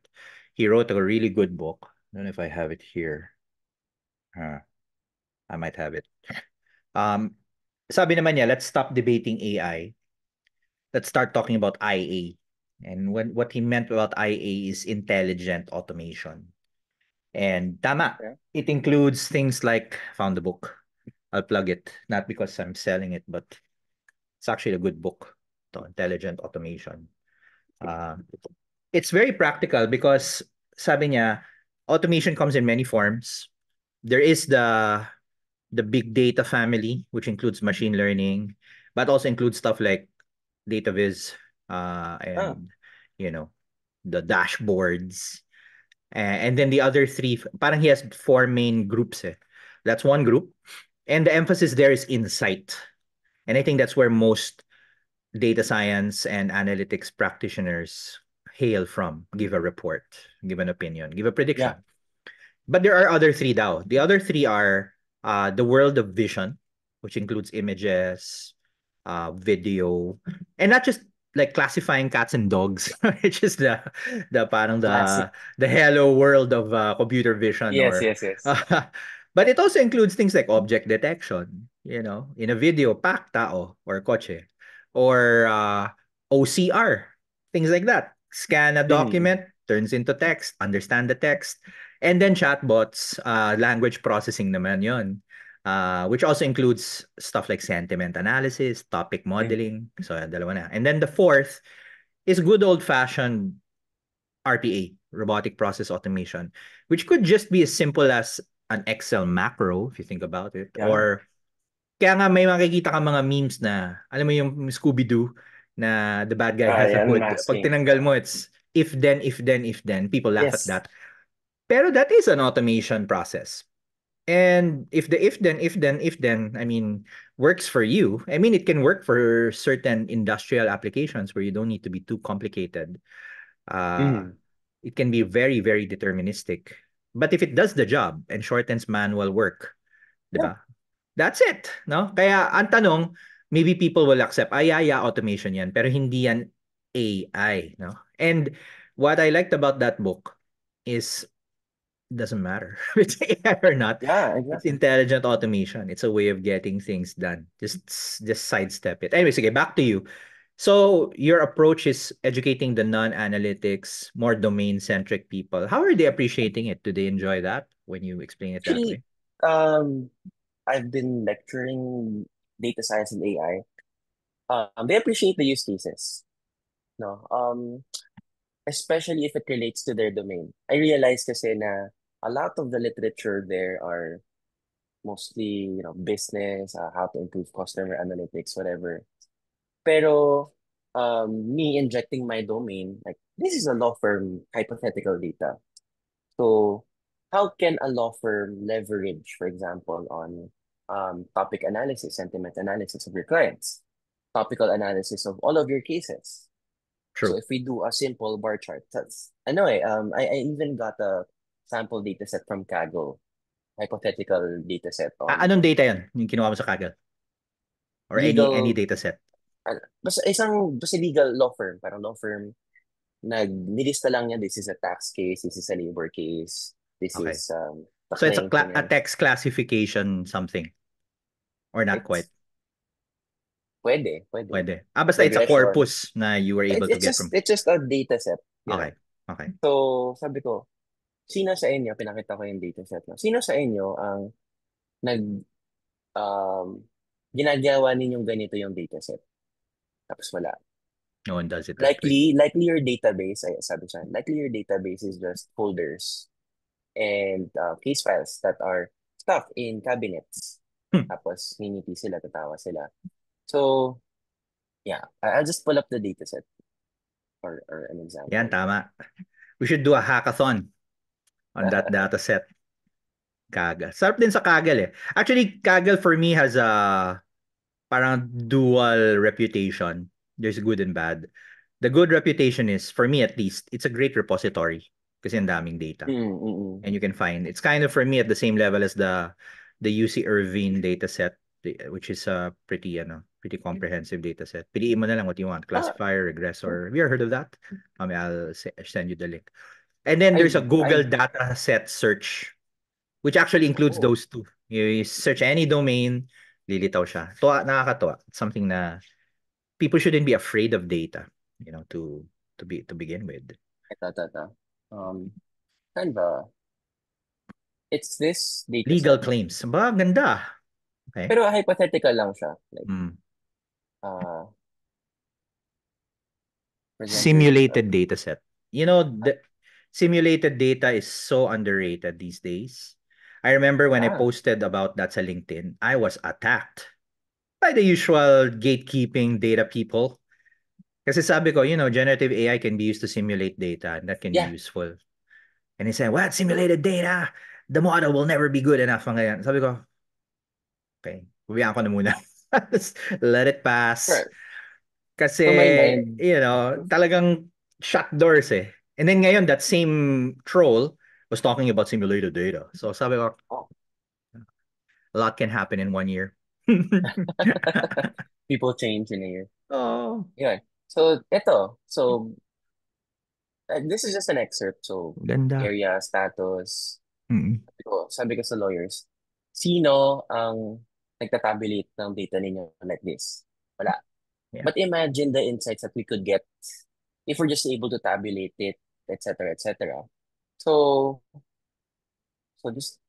He wrote a really good book. I don't know if I have it here. Huh. I might have it. Um, sabi naman niya, let's stop debating AI. Let's start talking about IA. And when, what he meant about IA is intelligent automation. And tama, yeah. it includes things like, found the book. I'll plug it, not because I'm selling it, but it's actually a good book, to Intelligent Automation. Uh, it's very practical because, sabi niya, automation comes in many forms. There is the the big data family, which includes machine learning, but also includes stuff like data viz uh, oh. and oh. you know the dashboards. And then the other three, parang he has four main groups. Eh. That's one group. And the emphasis there is insight. And I think that's where most data science and analytics practitioners hail from give a report, give an opinion, give a prediction. Yeah. But there are other three now. The other three are uh, the world of vision, which includes images, uh, video, and not just like classifying cats and dogs, which is the the parang the the hello world of uh, computer vision. Yes, or, yes, yes. Uh, but it also includes things like object detection. You know, in a video, pak tao or koche, or uh, OCR, things like that. Scan a hmm. document, mm. turns into text. Understand the text. And then chatbots, uh, language processing naman yon uh, which also includes stuff like sentiment analysis, topic hmm. modeling. So, dalawa na. And then the fourth is good old-fashioned RPA, robotic process automation, which could just be as simple as an Excel macro, if you think about it, yeah. or kaya nga may makikita ka mga memes na, alam mo yung Scooby-Doo, na the bad guy ah, has a hood. Pag tinanggal mo, it's if then, if then, if then. People laugh yes. at that. Pero that is an automation process. And if the if then, if then, if then, I mean, works for you. I mean, it can work for certain industrial applications where you don't need to be too complicated. Uh, mm. It can be very, very deterministic. But if it does the job and shortens manual work, yeah. that's it. No? Kaya ang tanong, maybe people will accept, ay, ay yeah, yeah, automation yan, pero hindi yan AI. No? And what I liked about that book is it doesn't matter if it's AI or not. Yeah, exactly. It's intelligent automation. It's a way of getting things done. Just just sidestep it. Anyways, okay, back to you. So your approach is educating the non-analytics, more domain-centric people. How are they appreciating it? Do they enjoy that when you explain it that Actually, way? Um, I've been lecturing data science and AI. Um, they appreciate the use cases. No, um, especially if it relates to their domain. I realized kasi na a lot of the literature there are mostly, you know, business, uh, how to improve customer analytics, whatever. Pero um, me injecting my domain, like this is a law firm hypothetical data. So how can a law firm leverage, for example, on um, topic analysis, sentiment analysis of your clients, topical analysis of all of your cases, True. So if we do a simple bar chart, that's ano eh, um, I, I even got a sample data set from Kaggle. Hypothetical data set. On... Ah, anong data yan? Yung kinuha mo sa Kaggle? Or legal, any, any data set? Ano, basta isang, basta legal law firm. Parang law firm. Naglilista lang yan. This is a tax case. This is a labor case. This okay. is um, so it's a, cl- a text classification something or not it's, quite Pwede, pwede. Pwede. Ah, basta pwede it's a corpus na you were able it, to get just, from... It's just a data set. Okay, know? okay. So, sabi ko, sino sa inyo, pinakita ko yung data set sino sa inyo ang nag, um, ginagawa ninyong ganito yung data set? Tapos wala. No one does it. Likely, way. likely your database, ay, sabi siya, likely your database is just folders and uh, case files that are stuffed in cabinets. Hmm. Tapos, niniti sila, tatawa sila. So, yeah, I- will just pull up the data set or, or an example. Yan, tama. We should do a hackathon on that data set. Kaggle. Sarap din sa Kaggle eh. Actually, Kaggle for me has a parang dual reputation. There's good and bad. The good reputation is, for me at least, it's a great repository kasi ang daming data. Mm-mm. And you can find, it's kind of for me at the same level as the the UC Irvine data set, eh, which is a uh, pretty, ano, pretty mm-hmm. comprehensive data set. Piliin mo na lang what you want, ah, classifier, regressor. Mm-hmm. Have you heard of that? Um, I'll send you the link. And then there's a Google data set search, which actually includes oh. those two. You search any domain, lilitaw siya. Tuwa, nakakatuwa. something na people shouldn't be afraid of data, you know, to to be to begin with. Ito, ito, ito. Um, kind of a, it's this data legal set. claims. Ba, ganda. Okay. Pero hypothetical lang siya. Like, mm uh, simulated data set. You know, the simulated data is so underrated these days. I remember when I posted about that on LinkedIn, I was attacked by the usual gatekeeping data people. Because sabi ko, you know, generative AI can be used to simulate data and that can yeah. be useful. And he said, what? Simulated data? The model will never be good enough. Ang ganyan. Sabi ko, okay, kubiyan ko na muna. let it pass. because you know, talagang shut doors eh. And then ngayon, that same troll was talking about simulated data. So sabi ko, oh. a lot can happen in one year. People change in a year. Oh. Yeah. So, ito. So, uh, this is just an excerpt. So, Ganda. area, status. Mm-hmm. Sabi ko sa lawyers, sino ang nagtatabulate ng data ninyo like this. Wala. Yeah. But imagine the insights that we could get if we're just able to tabulate it, etc., etc. So, so just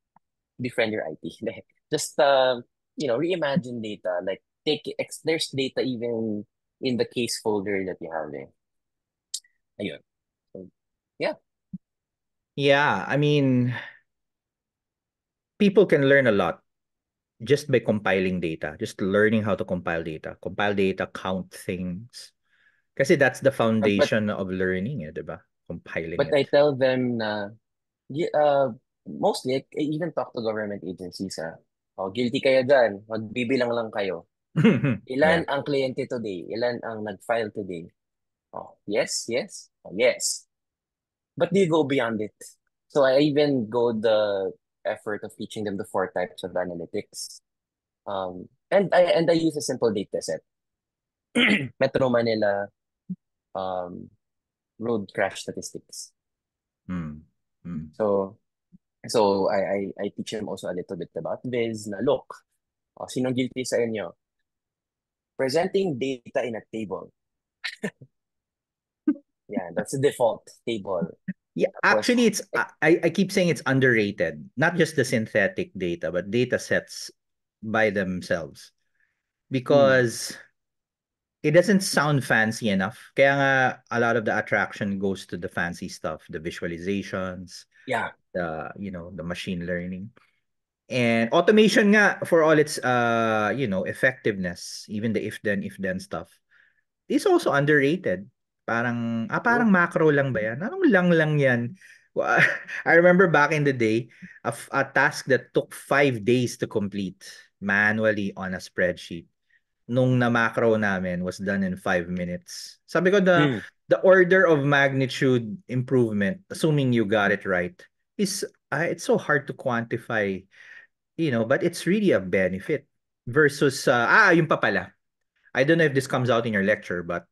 befriend your IT. just uh, you know, reimagine data. Like take ex- there's data even in the case folder that you have there. Ayun. So, yeah. Yeah, I mean, people can learn a lot just by compiling data, just learning how to compile data, compile data, count things. Kasi that's the foundation but, of learning, eh, diba? Compiling But it. I tell them na, uh, mostly, I even talk to government agencies, ah, oh, guilty kayo dyan, magbibilang lang kayo. ilan yeah. ang kliyente today? Ilan ang nag-file today? Oh, yes, yes, oh, yes. But do you go beyond it? So I even go the effort of teaching them the four types of analytics. Um, and I and I use a simple data set. Metro Manila um, road crash statistics. Mm. Mm. So so I, I I teach them also a little bit about this na look, uh, sinong guilty sa inyo? Presenting data in a table. yeah, that's the default table. Yeah, actually, it's I, I keep saying it's underrated. Not just the synthetic data, but data sets by themselves, because mm. it doesn't sound fancy enough. Kaya nga, a lot of the attraction goes to the fancy stuff, the visualizations. Yeah. The you know the machine learning, and automation nga for all its uh you know effectiveness, even the if then if then stuff, is also underrated Parang, ah, parang macro lang ba yan? Anong lang lang yan? I remember back in the day, a, a task that took five days to complete manually on a spreadsheet nung na macro namin was done in five minutes. Sabi ko, the, hmm. the order of magnitude improvement, assuming you got it right, is uh, it's so hard to quantify, you know, but it's really a benefit versus, uh, ah, ah yung pa pala. I don't know if this comes out in your lecture, but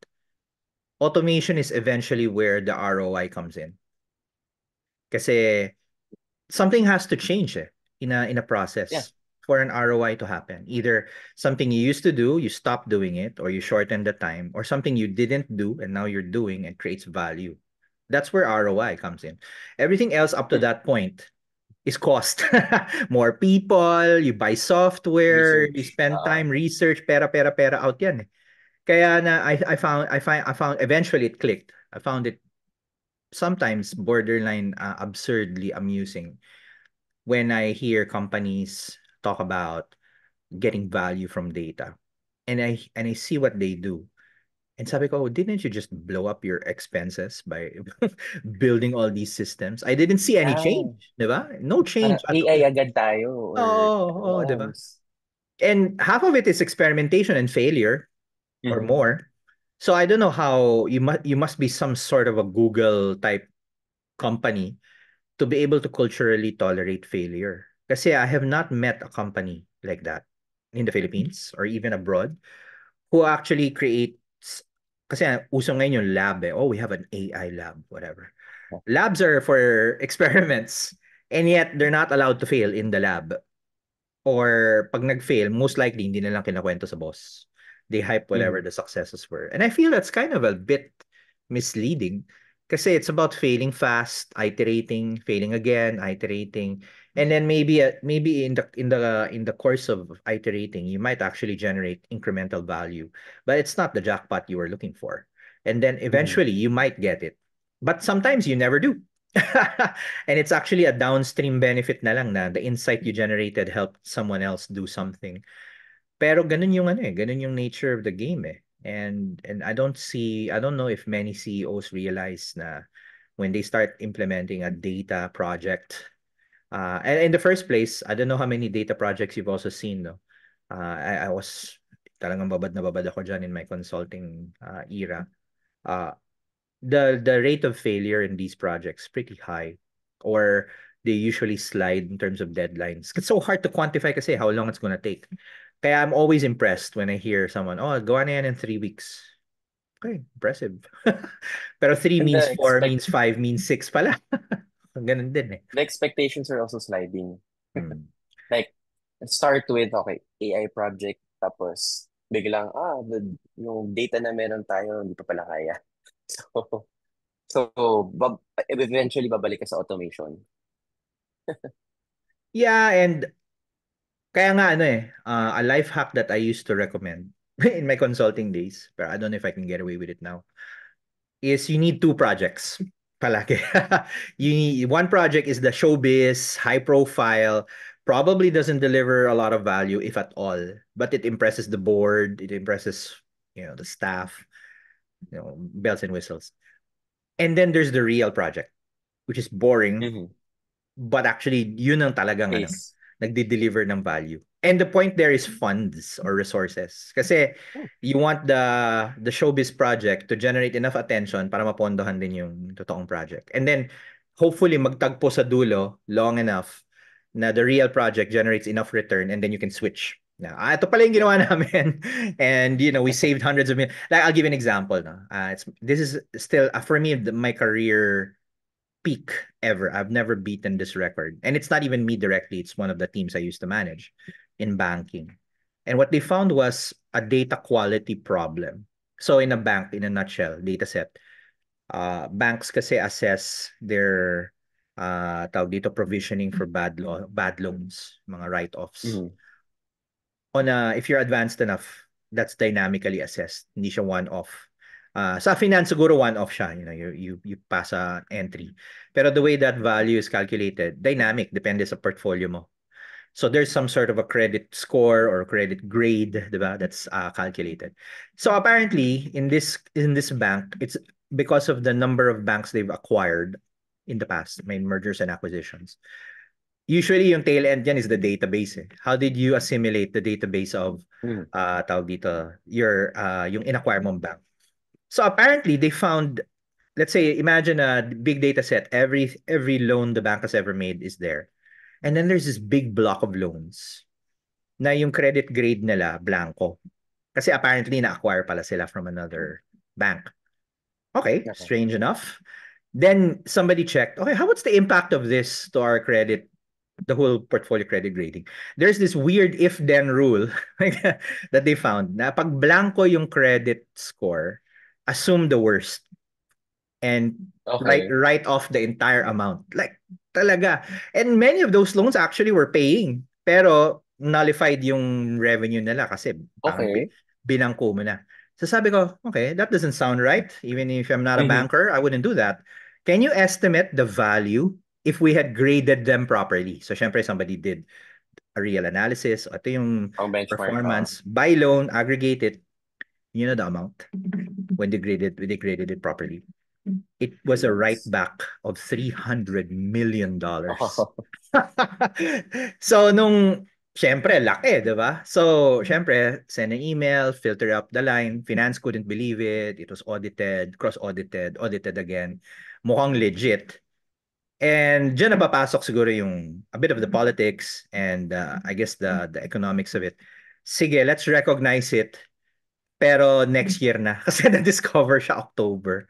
automation is eventually where the ROI comes in. Kasi something has to change eh, in a in a process yeah. for an ROI to happen. Either something you used to do, you stop doing it, or you shorten the time, or something you didn't do and now you're doing and creates value. That's where ROI comes in. Everything else up to hmm. that point is cost. More people, you buy software, research. you spend ah. time, research, pera, pera, pera, out yan. Eh. Kaya na I I found I find I found eventually it clicked. I found it sometimes borderline uh, absurdly amusing when I hear companies talk about getting value from data. And I and I see what they do. And sabi ko, oh, didn't you just blow up your expenses by building all these systems? I didn't see any change, di ba? No change. Uh, AI agad tayo. Or... Oh, oh, oh. di ba? And half of it is experimentation and failure mm-hmm. or more. So I don't know how you must you must be some sort of a Google type company to be able to culturally tolerate failure. Because I have not met a company like that in the mm-hmm. Philippines or even abroad who actually creates kasi usong ngayon yung lab eh. Oh, we have an AI lab, whatever. Oh. Labs are for experiments and yet they're not allowed to fail in the lab. Or pag nagfail fail most likely hindi na lang kinakwento sa boss. They hype mm-hmm. whatever mm the successes were. And I feel that's kind of a bit misleading because it's about failing fast, iterating, failing again, iterating. And then maybe uh, maybe in the in the in the course of iterating, you might actually generate incremental value, but it's not the jackpot you were looking for. And then mm-hmm. eventually mm you might get it, but sometimes you never do. and it's actually a downstream benefit na lang na the insight you generated helped someone else do something Pero ganun yung ano eh, ganun yung nature of the game eh. And and I don't see I don't know if many CEOs realize na when they start implementing a data project uh and in the first place, I don't know how many data projects you've also seen no. Uh I, I was talagang babad na babad ako dyan in my consulting uh, era. Uh the the rate of failure in these projects pretty high or they usually slide in terms of deadlines. It's so hard to quantify kasi how long it's gonna take. Kaya I'm always impressed when I hear someone, oh, gawa na yan in three weeks. Okay, impressive. Pero three and means expect- means five, means six pala. Ganun din eh. The expectations are also sliding. Mm. like, start with, okay, AI project, tapos biglang, ah, the, yung data na meron tayo, hindi pa pala kaya. So, so bab- eventually babalik ka sa automation. yeah, and Kaya nga ano eh, uh, a life hack that I used to recommend in my consulting days, but I don't know if I can get away with it now, is you need two projects palagi. you need, one project is the showbiz, high profile, probably doesn't deliver a lot of value if at all, but it impresses the board, it impresses you know the staff, you know bells and whistles. And then there's the real project, which is boring, mm-hmm. but actually yun ang talagang ano, nagde-deliver ng value. And the point there is funds or resources. Kasi you want the the showbiz project to generate enough attention para mapondohan din yung totoong project. And then hopefully magtagpo sa dulo long enough na the real project generates enough return and then you can switch. Na, ah, ito pala yung ginawa namin. and you know, we saved hundreds of million. Like I'll give an example, no. Uh, it's this is still uh, for me the, my career peak ever. I've never beaten this record. And it's not even me directly, it's one of the teams I used to manage in banking. And what they found was a data quality problem. So in a bank, in a nutshell, data set, uh, banks kasi assess their uh, tawag dito provisioning for bad lo- bad loans, mga write-offs. Mm-hmm. On a, if you're advanced enough, that's dynamically assessed. Hindi siya one-off. Uh, sa finance, siguro one-off siya. You know, you, you, you pass a entry. Pero the way that value is calculated, dynamic, depende sa portfolio mo. So there's some sort of a credit score or credit grade diba, that's uh, calculated. So apparently, in this in this bank, it's because of the number of banks they've acquired in the past, main mergers and acquisitions. Usually, yung tail end yan is the database. Eh. How did you assimilate the database of mm. uh, tawag dito, your, uh, yung in mong bank? So apparently they found, let's say, imagine a big data set. Every every loan the bank has ever made is there. And then there's this big block of loans na yung credit grade nila, blanco. Kasi apparently na-acquire pala sila from another bank. Okay, okay. strange enough. Then somebody checked, okay, how what's the impact of this to our credit the whole portfolio credit grading. There's this weird if-then rule that they found na pag blanco yung credit score, assume the worst and okay. write write off the entire amount. Like talaga. And many of those loans actually were paying pero nullified yung revenue nila kasi okay. binangko mo na. So sabi ko, okay, that doesn't sound right. Even if I'm not a mm-hmm. banker, I wouldn't do that. Can you estimate the value if we had graded them properly? So syempre somebody did a real analysis, ito yung performance by loan, aggregated. it, na the amount. Mm-hmm. when they graded when they graded it properly. Mm-hmm. It was a write back of 300 million dollars. Oh. so nung syempre laki, 'di ba? So syempre send an email, filter up the line. Finance couldn't believe it. It was audited, cross audited, audited again. Mukhang legit. And diyan na papasok siguro yung a bit of the mm-hmm. politics and uh, I guess the the economics of it. Sige, let's recognize it Pero next year na. Kasi na-discover siya October.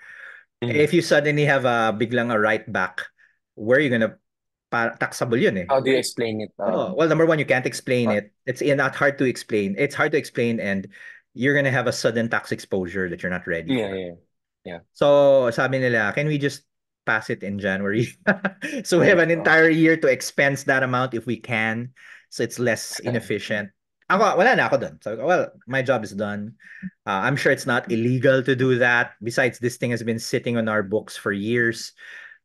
Eh, mm. If you suddenly have a biglang a right back, where are you gonna para, taxable yun eh. How do you explain it? Um, oh, well, number one, you can't explain oh. it. It's not hard to explain. It's hard to explain and you're gonna have a sudden tax exposure that you're not ready yeah, for. Yeah, yeah. So sabi nila, can we just pass it in January? so we have an entire year to expense that amount if we can. So it's less inefficient. Ako, ah, wala na ako dun. So, well, my job is done. Uh, I'm sure it's not illegal to do that. Besides, this thing has been sitting on our books for years.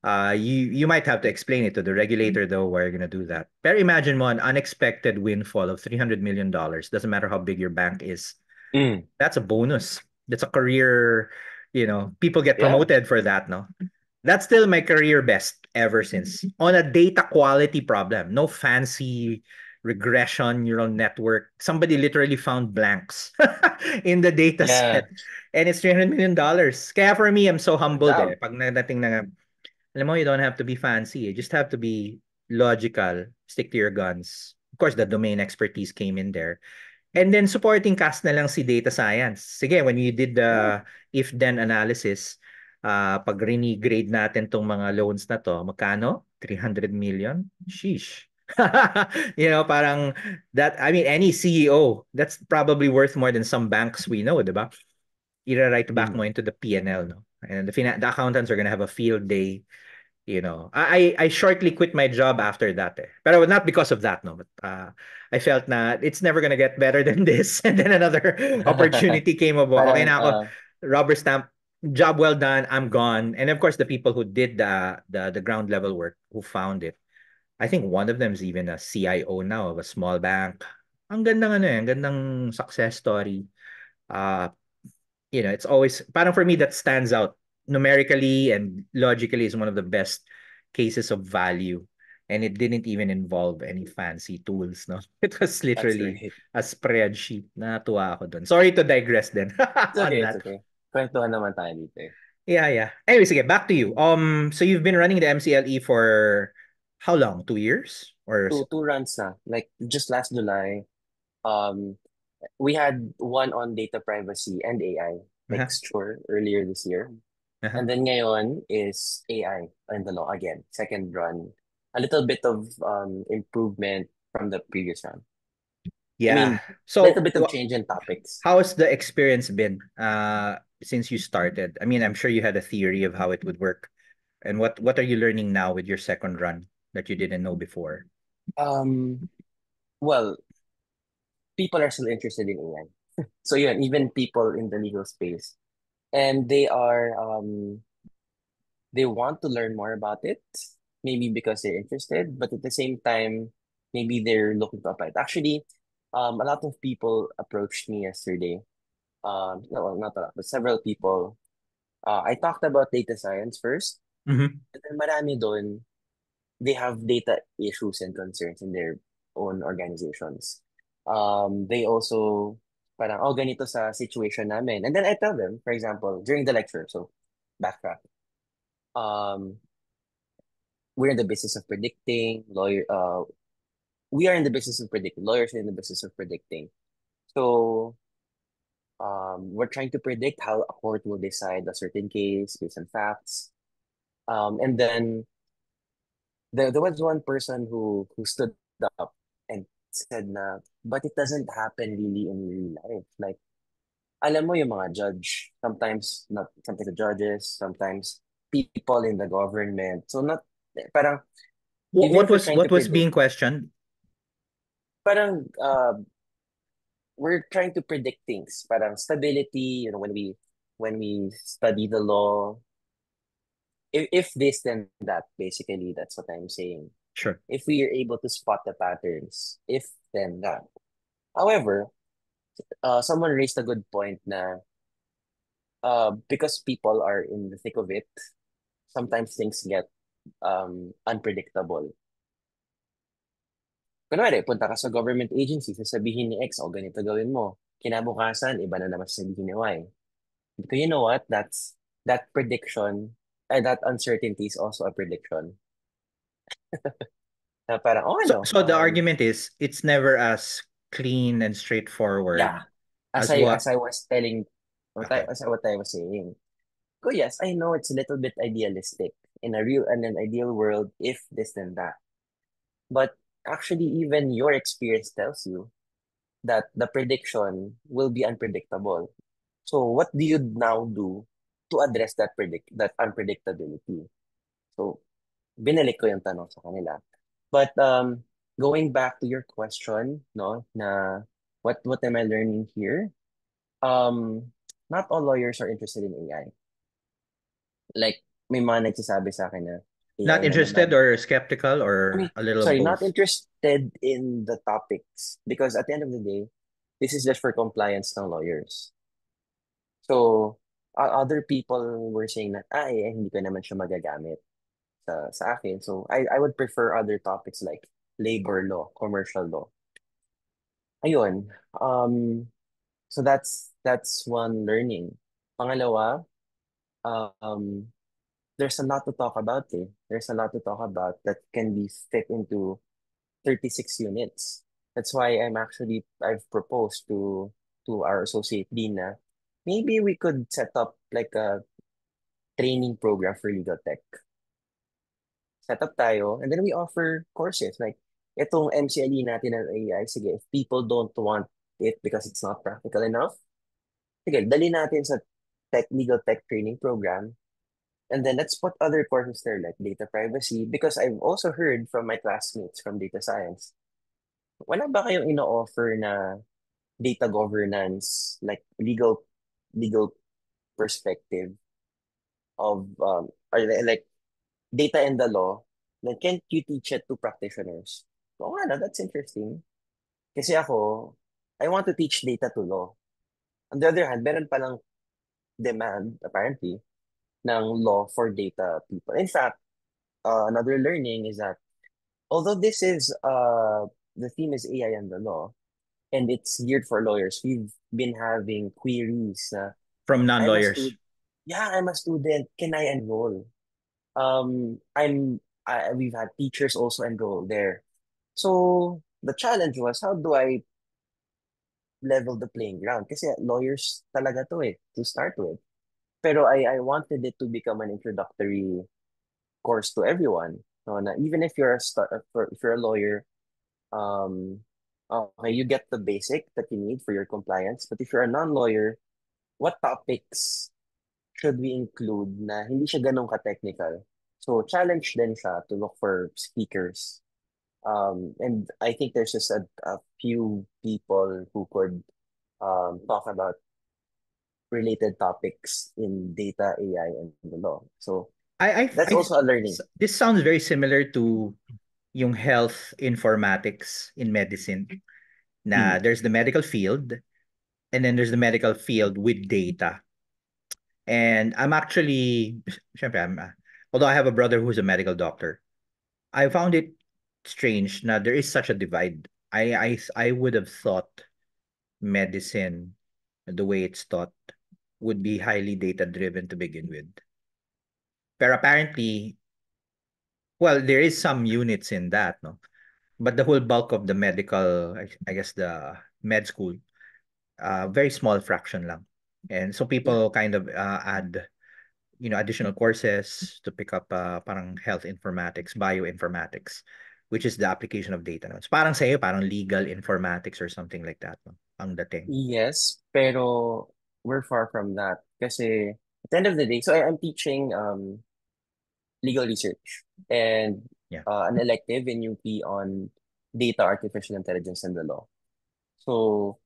Uh, you you might have to explain it to the regulator though why you're going to do that. But imagine mo an unexpected windfall of 300 million dollars. Doesn't matter how big your bank is. Mm. That's a bonus. That's a career, you know, people get promoted yeah. for that, no? That's still my career best ever since on a data quality problem. No fancy regression neural network. Somebody literally found blanks in the data yeah. set. And it's $300 million. Kaya for me, I'm so humbled wow. eh. Pag nadating na, alam mo, you don't have to be fancy. You just have to be logical. Stick to your guns. Of course, the domain expertise came in there. And then supporting cast na lang si data science. Sige, when you did the hmm. if-then analysis, uh, pag grade natin tong mga loans na to, magkano? 300 million? Sheesh. you know, parang that I mean any CEO, that's probably worth more than some banks we know, 'di ba? Ira right back mm. mo into the PNL, no. And the, the accountants are going to have a field day, you know. I I shortly quit my job after that. Eh. But not because of that, no, but uh, I felt that it's never going to get better than this and then another opportunity came about. okay now uh... rubber stamp job well done i'm gone and of course the people who did the the, the ground level work who found it I think one of them is even a CIO now of a small bank. Ang gandang ano eh, ang gandang success story. Uh, you know, it's always, parang for me, that stands out numerically and logically is one of the best cases of value. And it didn't even involve any fancy tools, no? It was literally right. a spreadsheet. Natuwa ako dun. Sorry to digress then. okay, okay. Kwentuhan naman tayo dito eh. Yeah, yeah. Anyways, okay, back to you. Um, so you've been running the MCLE for how long? Two years or two, two runs na. Like just last July, um, we had one on data privacy and AI, like uh-huh. sure earlier this year. Uh-huh. And then ngayon is AI and the law again, second run. A little bit of um improvement from the previous run. Yeah. I mean, so a little bit of change in topics. How has the experience been uh since you started? I mean, I'm sure you had a theory of how it would work. And what what are you learning now with your second run? that you didn't know before? Um, well, people are still interested in AI. so yeah, even people in the legal space, and they are um, they want to learn more about it. Maybe because they're interested, but at the same time, maybe they're looking to apply it. Actually, um, a lot of people approached me yesterday. Um, no, not a lot, but several people. Uh, I talked about data science first. Mm-hmm. And then marami doon, they have data issues and concerns in their own organizations. Um, they also parang, oh, ganito sa situation namin. And then I tell them, for example, during the lecture, so backtrack. Um, we're in the business of predicting, lawyer, uh, we are in the business of predicting, lawyers are in the business of predicting. So um, we're trying to predict how a court will decide a certain case based on facts. Um, and then there, there was one person who who stood up and said na, but it doesn't happen really in real life. Like, alam mo yung mga judge, sometimes, not sometimes the judges, sometimes people in the government. So not, parang, what, what was what was predict, being questioned? Parang, uh, we're trying to predict things. Parang stability, you know, when we when we study the law, if, if this then that basically that's what i'm saying sure if we are able to spot the patterns if then that however uh someone raised a good point na uh because people are in the thick of it sometimes things get um unpredictable Kunwari, punta ka sa government agency, sasabihin ni X, o oh, ganito gawin mo. Kinabukasan, iba na naman sasabihin ni Y. Because you know what? That's, that prediction and that uncertainty is also a prediction. na parang, oh, so, so the um, argument is it's never as clean and straightforward. Yeah. As, as I what... as I was telling what okay. I, as I, what I was saying. Go yes, I know it's a little bit idealistic in a real and an ideal world if this then that. But actually even your experience tells you that the prediction will be unpredictable. So what do you now do to address that predict that unpredictability. So, binalik ko yung tanong sa kanila. But um, going back to your question, no, na what what am I learning here? Um, not all lawyers are interested in AI. Like, may mga nagsasabi sa akin na, not interested or skeptical or I mean, a little sorry both. not interested in the topics because at the end of the day this is just for compliance ng lawyers so uh, other people were saying that, ay eh, hindi ko naman siya magagamit sa, sa akin. So, I, I would prefer other topics like labor law, commercial law. Ayun. Um, so, that's that's one learning. Pangalawa, um, there's a lot to talk about. Eh. There's a lot to talk about that can be fit into 36 units. That's why I'm actually, I've proposed to to our associate Dina maybe we could set up like a training program for legal tech. Set up tayo, and then we offer courses like itong MCLE natin ng AI, sige, if people don't want it because it's not practical enough, sige, dali natin sa tech, legal tech training program, and then let's put other courses there like data privacy because I've also heard from my classmates from data science, wala ba kayong ino-offer na data governance, like legal legal perspective of um or like data and the law, then like, can't you teach it to practitioners? so, nga na, that's interesting. Kasi ako, I want to teach data to law. On the other hand, meron palang demand, apparently, ng law for data people. In fact, uh, another learning is that although this is, uh, the theme is AI and the law, and it's geared for lawyers. We've been having queries uh, from non-lawyers. yeah, I'm a student. Can I enroll? Um, I'm. I, we've had teachers also enroll there. So the challenge was how do I level the playing ground? Because lawyers talaga to eh, to start with. Pero I, I wanted it to become an introductory course to everyone. So na, even if you're a start, uh, if you're a lawyer, um, okay, you get the basic that you need for your compliance. But if you're a non-lawyer, what topics should we include na hindi siya ganun ka-technical? So, challenge din siya to look for speakers. Um, and I think there's just a, a few people who could um, talk about related topics in data, AI, and the law. So, I, I, that's I, also a learning. This sounds very similar to yung health informatics in medicine na mm. there's the medical field and then there's the medical field with data. And I'm actually, syempre, I'm, uh, although I have a brother who's a medical doctor, I found it strange now there is such a divide. I, I, I would have thought medicine, the way it's taught, would be highly data driven to begin with. But apparently, well, there is some units in that, no? But the whole bulk of the medical, I, guess the med school, uh, very small fraction lang. And so people hmm. kind of uh, add, you know, additional courses to pick up uh, parang health informatics, bioinformatics, which is the application of data. No? It's parang sa'yo, parang legal informatics or something like that. No? Ang dating. Yes, pero we're far from that. Because at the end of the day, so I, I'm teaching um legal research. and yeah. uh, an elective in UP on data, artificial intelligence, and the law. So,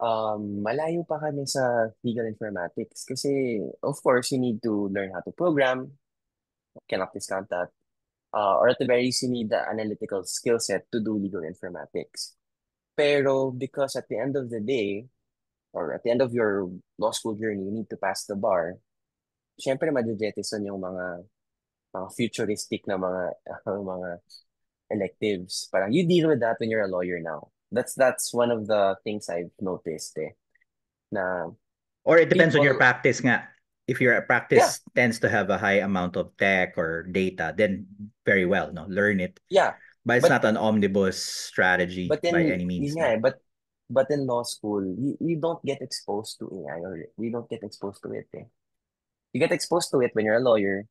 um, malayo pa kami sa legal informatics kasi, of course, you need to learn how to program. Cannot discount that. Uh, or at the very least, you need the analytical skill set to do legal informatics. Pero because at the end of the day, or at the end of your law school journey, you need to pass the bar, syempre madjetison yung mga uh, futuristic na mga uh, mga electives. Parang you deal with that when you're a lawyer now. That's that's one of the things I've noticed eh. Na or it depends people, on your practice nga. If your practice yeah. tends to have a high amount of tech or data, then very well, no, learn it. Yeah. But it's but, not an omnibus strategy but in, by any means. Yeah, but but in law school, you, you don't get exposed to AI or we don't get exposed to it. Eh. You get exposed to it when you're a lawyer,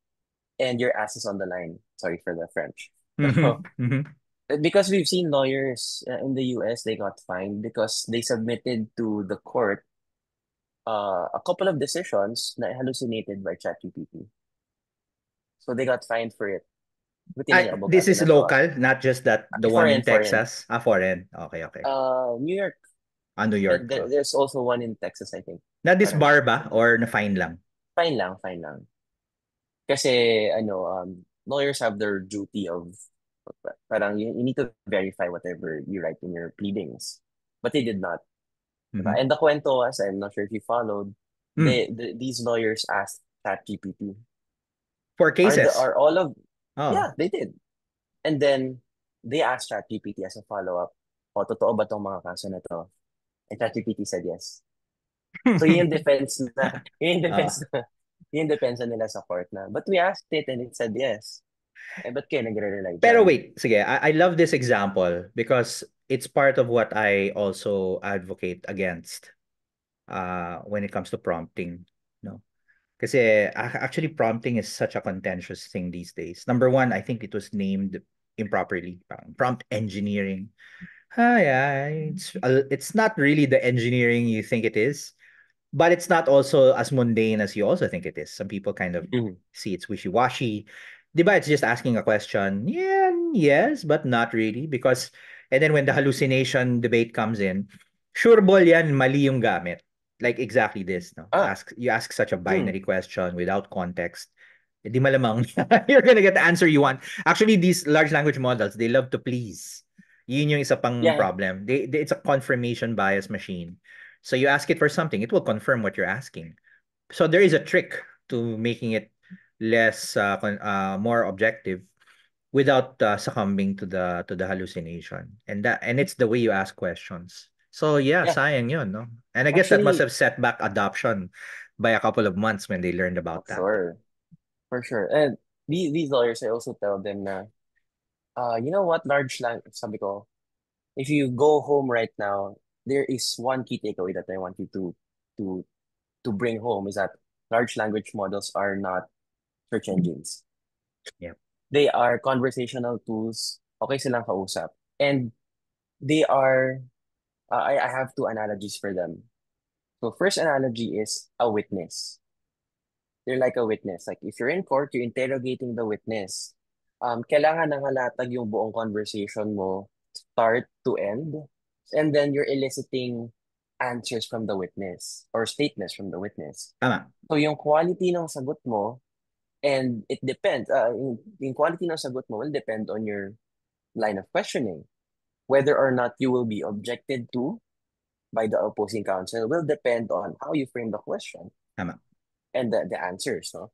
and your ass is on the line. Sorry for the French. Mm-hmm. mm-hmm. because we've seen lawyers uh, in the US, they got fined because they submitted to the court uh, a couple of decisions that hallucinated by ChatGPT. So they got fined for it. I, this is local, not just that the foreign, one in Texas. Foreign. Ah, foreign. Okay, okay. Uh, New York. Ah, New York. There, there's also one in Texas, I think. Not this bar ba? Or na-fine lang? Fine lang, fine lang. Kasi, ano, um, lawyers have their duty of, parang, you, you need to verify whatever you write in your pleadings. But they did not. Diba? Mm-hmm. And the kwento as I'm not sure if you followed, mm. they, the, these lawyers asked that ChatGPT. For cases? Are, the, are all of, oh. yeah, they did. And then, they asked that ChatGPT as a follow-up, o, oh, totoo ba tong mga kaso na to? And ChatGPT said yes. So, yun yung defense na, yun yung ah. defense uh. na Yung depensa nila sa court na. But we asked it and it said yes. Eh, ba't kayo nagre-rely? Pero wait, sige, I, I love this example because it's part of what I also advocate against uh, when it comes to prompting. No? Kasi actually prompting is such a contentious thing these days. Number one, I think it was named improperly, prompt engineering. Ah, yeah, it's, uh, it's not really the engineering you think it is but it's not also as mundane as you also think it is. Some people kind of mm-hmm. see it's wishy washy. Debate it's just asking a question. Yeah, yes, but not really. Because, and then when the hallucination debate comes in, sure bolyan, mali yung gamit. Like exactly this. No? Ah. Ask, you ask such a hmm. binary question without context. Eh, di malamang. You're gonna get the answer you want. Actually, these large language models, they love to please. Yun yung isa pang yeah. problem. They, they, it's a confirmation bias machine so you ask it for something, it will confirm what you're asking. So there is a trick to making it less, uh, uh, more objective without uh, succumbing to the to the hallucination and that and it's the way you ask questions so yeah, yeah. sayang yun no and i guess Actually, that must have set back adoption by a couple of months when they learned about that sure for sure and these, these lawyers i also tell them na uh, you know what large language sabi ko if you go home right now there is one key takeaway that I want you to to to bring home is that large language models are not search mm-hmm. engines. Yeah. They are conversational tools. Okay silang kausap. And they are, uh, I, I have two analogies for them. So first analogy is a witness. They're like a witness. Like if you're in court, you're interrogating the witness. Um, kailangan nang halatag yung buong conversation mo start to end and then you're eliciting answers from the witness or statements from the witness. Tama. So yung quality ng sagot mo and it depends uh, in quality ng sagot mo will depend on your line of questioning. Whether or not you will be objected to by the opposing counsel will depend on how you frame the question. Tama. And the, the answers, no?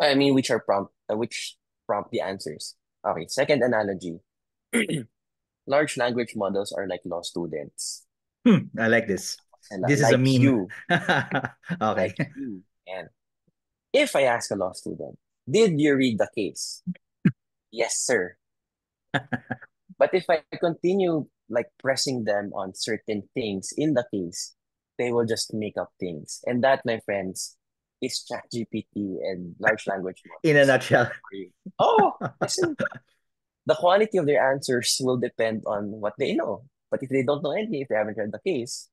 I mean which are prompt uh, which prompt the answers. Okay, second analogy. large language models are like law students. Hmm, I like this. And this like is a meme. You. okay. Like you. And if I ask a law student, did you read the case? yes, sir. but if I continue like pressing them on certain things in the case, they will just make up things. And that, my friends, is chat GPT and large language models. In a nutshell. Oh, the quality of their answers will depend on what they know. But if they don't know anything, if they haven't read the case,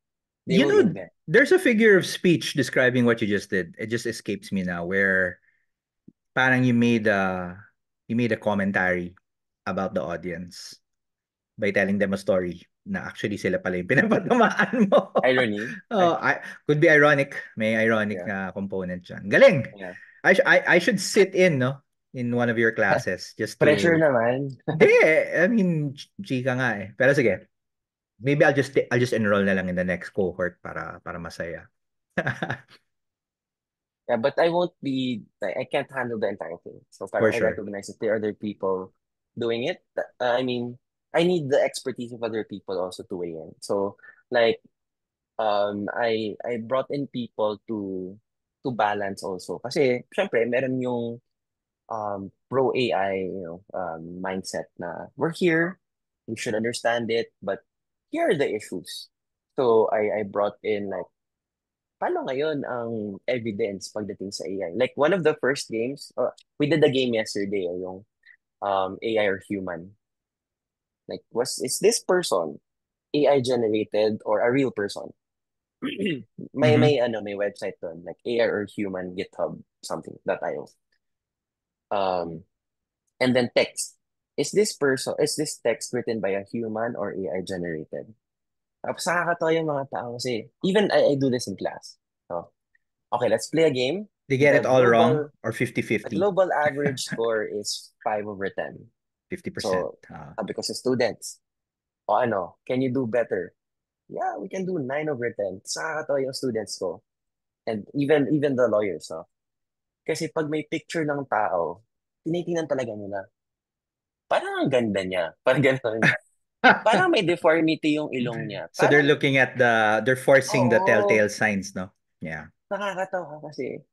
you know, invent. there's a figure of speech describing what you just did. It just escapes me now. Where, parang you made a you made a commentary about the audience by telling them a story na actually sila pala yung pinapatamaan mo. Irony. oh, I, could be ironic. May ironic yeah. na component dyan. Galing! Yeah. I, sh- I, I should sit in, no? in one of your classes just to... pressure naman hindi I mean chika nga eh pero sige maybe I'll just I'll just enroll na lang in the next cohort para para masaya yeah but I won't be I can't handle the entire thing so far For I sure. recognize that there are other people doing it uh, I mean I need the expertise of other people also to weigh in so like um I I brought in people to to balance also kasi syempre meron yung um pro AI, you know, um, mindset na we're here, we should understand it, but here are the issues. So I I brought in like paano ngayon ang evidence pagdating sa AI? Like one of the first games, uh, we did the game yesterday, eh, yung um AI or human. Like was is this person AI generated or a real person? may mm-hmm. may ano may website doon like AI or human GitHub something that I um, and then text. Is this person, is this text written by a human or AI generated? Tapos nakakatawa yung mga tao kasi, even I, I do this in class. So, okay, let's play a game. They get the it all global, wrong or 50-50? The global average score is 5 over 10. 50%. So, uh. sabi students, o ano, can you do better? Yeah, we can do 9 over 10. Sa nakakatawa yung students ko. And even even the lawyers, So. Kasi pag may picture ng tao, tinitingnan talaga nila. Parang ang ganda niya. Parang ganun. parang may deformity yung ilong mm. niya. Parang, so they're looking at the, they're forcing oh, the telltale signs, no? Yeah. Nakakatawa kasi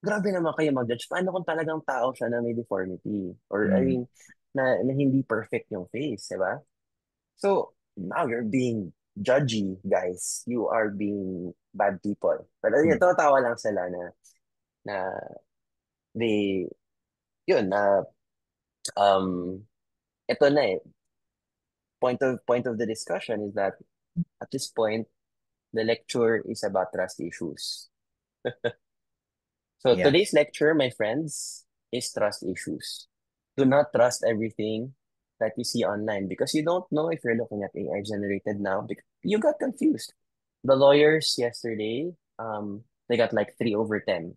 grabe naman kayo mag-judge. Paano kung talagang tao siya na may deformity? Or, mm. I mean, na, na hindi perfect yung face, di ba? So, now you're being judgy, guys. You are being bad people. Pero mm. yun, tatawa lang sila na na the yun na um ito na eh point of point of the discussion is that at this point the lecture is about trust issues so yeah. today's lecture my friends is trust issues do not trust everything that you see online because you don't know if you're looking at AI generated now because you got confused. The lawyers yesterday, um, they got like three over ten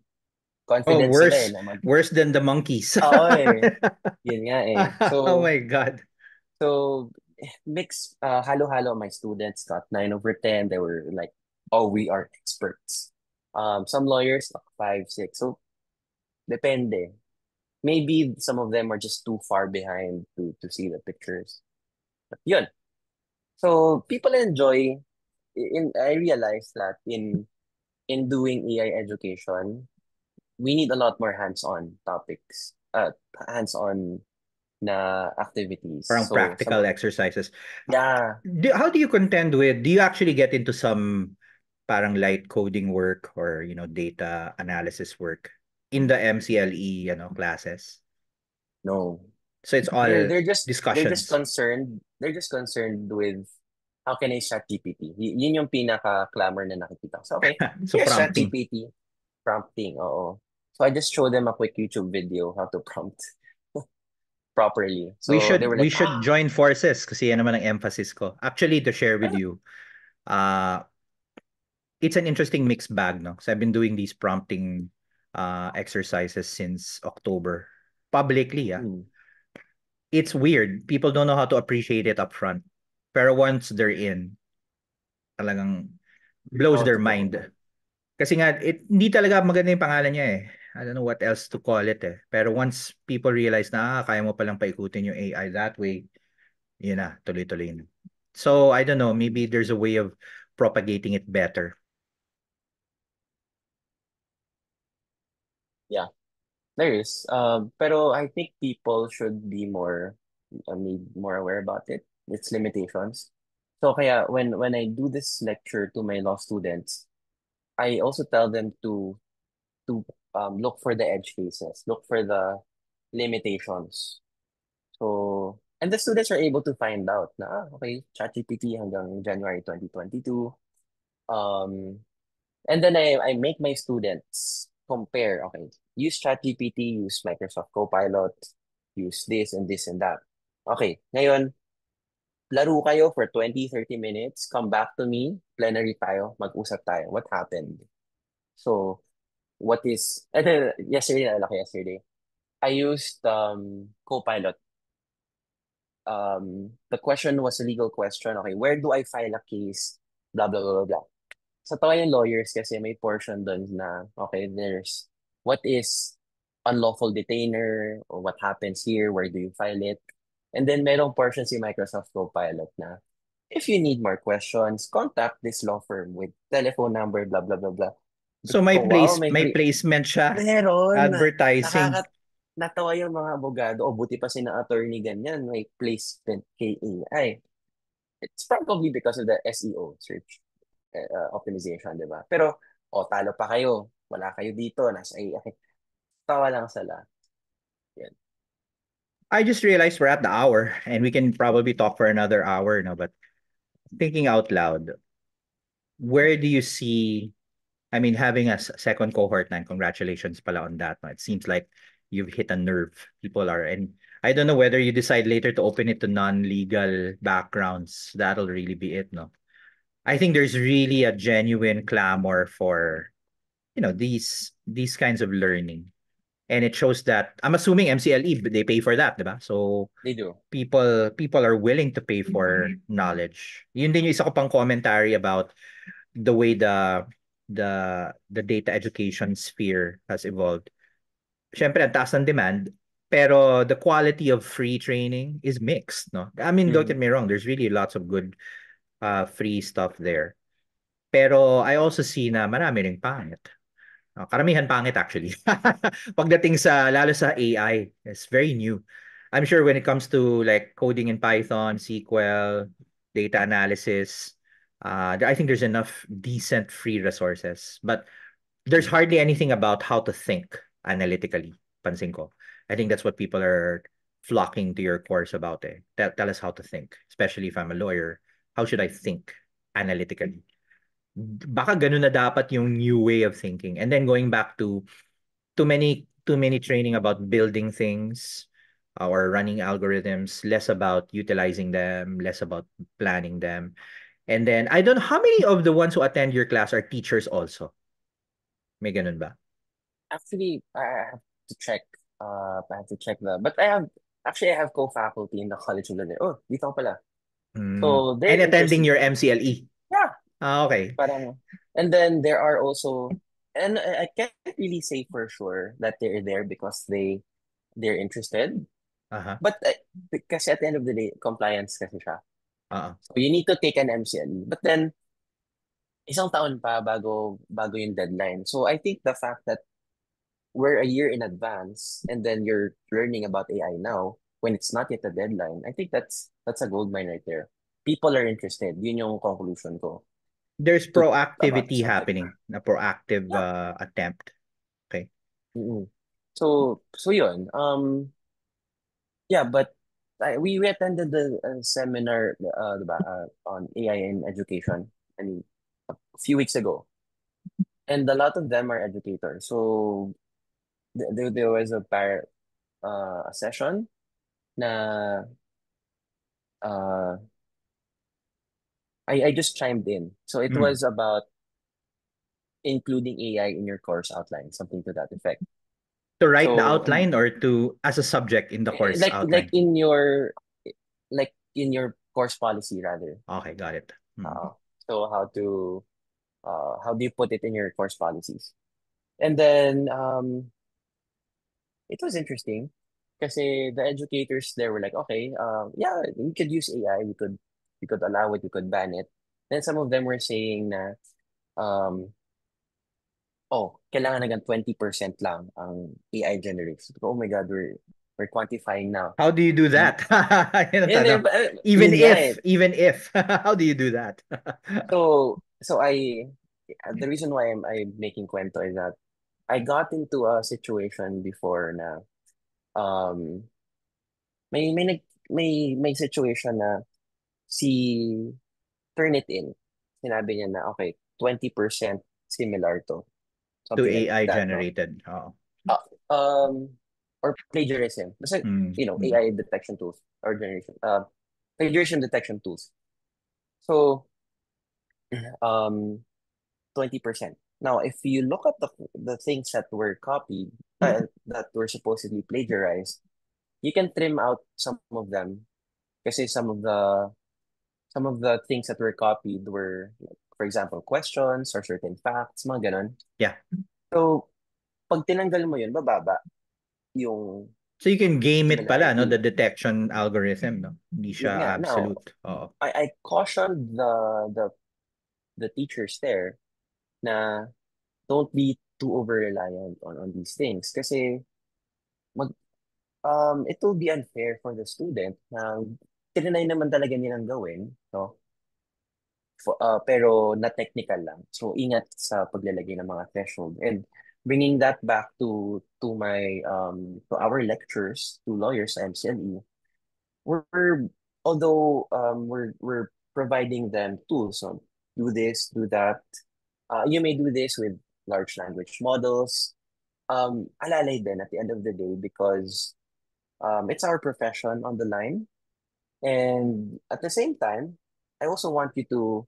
oh, worse, sila eh. mag- worse than the monkeys. Oo eh. Yun nga eh. So, oh my God. So, mix, uh, halo-halo my students got 9 over 10. They were like, oh, we are experts. Um, some lawyers, like 5, 6. So, depende. Maybe some of them are just too far behind to, to see the pictures. But yun. So, people enjoy, in, I realized that in in doing AI education, we need a lot more hands-on topics, uh, hands-on na activities. Parang so, practical some, exercises. Yeah. Do, how do you contend with, do you actually get into some parang light coding work or, you know, data analysis work in the MCLE, you know, classes? No. So it's all they're, they're just discussions. They're just concerned. They're just concerned with how can I chat GPT? Y- yun yung pinaka clamor na nakikita ko. So okay, so here's prompting. chat GPT prompting. Oo. So I just showed them a quick YouTube video how to prompt properly. So we should like, we should ah. join forces kasi yan naman ang emphasis ko. Actually to share with you, uh it's an interesting mixed bag, no? So I've been doing these prompting uh exercises since October publicly, yeah. Mm. It's weird. People don't know how to appreciate it up front. Pero once they're in, talagang blows their mind. Kasi nga, it, hindi talaga maganda yung pangalan niya eh. I don't know what else to call it eh. Pero once people realize na ah, kaya mo palang paikutin yung AI that way, yun na, tuloy-tuloy na. So, I don't know, maybe there's a way of propagating it better. Yeah, there is. Um, uh, pero I think people should be more, I mean, more aware about it, its limitations. So kaya when when I do this lecture to my law students, I also tell them to to um, look for the edge cases, look for the limitations. So, and the students are able to find out na, ah, okay, ChatGPT hanggang January 2022. Um, and then I, I make my students compare, okay, use ChatGPT, use Microsoft Copilot, use this and this and that. Okay, ngayon, laro kayo for 20, 30 minutes, come back to me, plenary tayo, mag-usap tayo, what happened? So, what is uh, yesterday na yesterday I used um Copilot um the question was a legal question okay where do I file a case blah blah blah blah, blah. sa tawayan lawyers kasi may portion doon na okay there's what is unlawful detainer or what happens here where do you file it and then merong portion si Microsoft Copilot na if you need more questions contact this law firm with telephone number blah blah blah blah So may oh, place wow, may, may placement siya. Meron. Advertising. Nakaka- natawa yung mga abogado o oh, buti pa si na attorney ganyan may placement KAI. It's probably because of the SEO search eh, uh, optimization, 'di ba? Pero o oh, talo pa kayo. Wala kayo dito, nasa AI. Tawa lang sala. Yan. I just realized we're at the hour and we can probably talk for another hour, no, but thinking out loud, where do you see I mean, having a second cohort, and congratulations pala on that. It seems like you've hit a nerve. People are, and I don't know whether you decide later to open it to non-legal backgrounds. That'll really be it, no? I think there's really a genuine clamor for, you know, these these kinds of learning. And it shows that I'm assuming MCLE they pay for that, diba? So they do. People people are willing to pay for mm-hmm. knowledge. Yun din yung isa ko pang commentary about the way the the the data education sphere has evolved. Syempre ang taas ng demand, pero the quality of free training is mixed, no? I mean, don't get mm. me wrong, there's really lots of good uh, free stuff there. Pero I also see na marami ring pangit. Uh, karamihan pangit actually. Pagdating sa, lalo sa AI, it's very new. I'm sure when it comes to like coding in Python, SQL, data analysis, Uh, I think there's enough decent free resources, but there's hardly anything about how to think analytically. Pansin ko. I think that's what people are flocking to your course about. Eh. Tell, tell us how to think, especially if I'm a lawyer. How should I think analytically? Baka ganun na dapat yung new way of thinking. And then going back to too many too many training about building things uh, or running algorithms, less about utilizing them, less about planning them. And then, I don't know, how many of the ones who attend your class are teachers also? May ganun ba? Actually, I have to check. Uh, I have to check the, but I have, actually, I have co-faculty in the college of Lone. Oh, dito pala. Mm. So and attending your MCLE. Yeah. Ah, okay. Parang, and then there are also, and I can't really say for sure that they're there because they they're interested. Uh-huh. But uh, at the end of the day, compliance kasi siya. Uh-huh. So you need to take an MCN, But then, isang taon pa bago, bago yung deadline. So I think the fact that we're a year in advance and then you're learning about AI now when it's not yet a deadline, I think that's that's a gold mine right there. People are interested. Yun yung conclusion ko. There's proactivity happening, na proactive yeah. uh, attempt. Okay. Mm-hmm. So so yun. Um yeah, but we we attended the uh, seminar uh, uh, on AI in education. I mean, a few weeks ago, and a lot of them are educators. So there, there was a par, uh, a session, na, uh, I I just chimed in. So it mm. was about including AI in your course outline, something to that effect to write so, the outline or to as a subject in the eh, course like outline? like in your like in your course policy rather okay got it mm-hmm. uh, so how to uh, how do you put it in your course policies and then um it was interesting because the educators there were like okay um uh, yeah we could use ai we could we could allow it we could ban it then some of them were saying that um oh, kailangan hanggang 20% lang ang AI generates. So, oh my God, we're, we're quantifying now. How do you do hmm. that? yun yeah, eh, eh. even if, even if, how do you do that? so, so I, the reason why I'm, I'm making cuento is that I got into a situation before na, um, may, may, nag, may, may situation na si Turnitin, sinabi niya na, okay, 20% similar to to AI like that, generated. No? Oh. Uh, um, or plagiarism. Basta, mm. you know, mm. AI detection tools or generation, uh, plagiarism detection tools. So, um, 20%. Now, if you look at the, the things that were copied, uh, hmm. that were supposedly plagiarized, you can trim out some of them. Kasi some of the some of the things that were copied were for example, questions or certain facts, mga ganun. Yeah. So, pag tinanggal mo yun, bababa yung... So you can game it pala, no? The detection algorithm, no? Hindi siya yeah, absolute. No. Oh. I, I cautioned the, the the teachers there na don't be too over-reliant on, on these things. Kasi mag, um, it will be unfair for the student na tinanay naman talaga nilang gawin. No? uh, pero na technical lang. So ingat sa paglalagay ng mga threshold. And bringing that back to to my um to our lectures to lawyers sa MCLE, we're although um we're we're providing them tools on do this, do that. Uh, you may do this with large language models. Um, alalay din at the end of the day because um, it's our profession on the line. And at the same time, I also want you to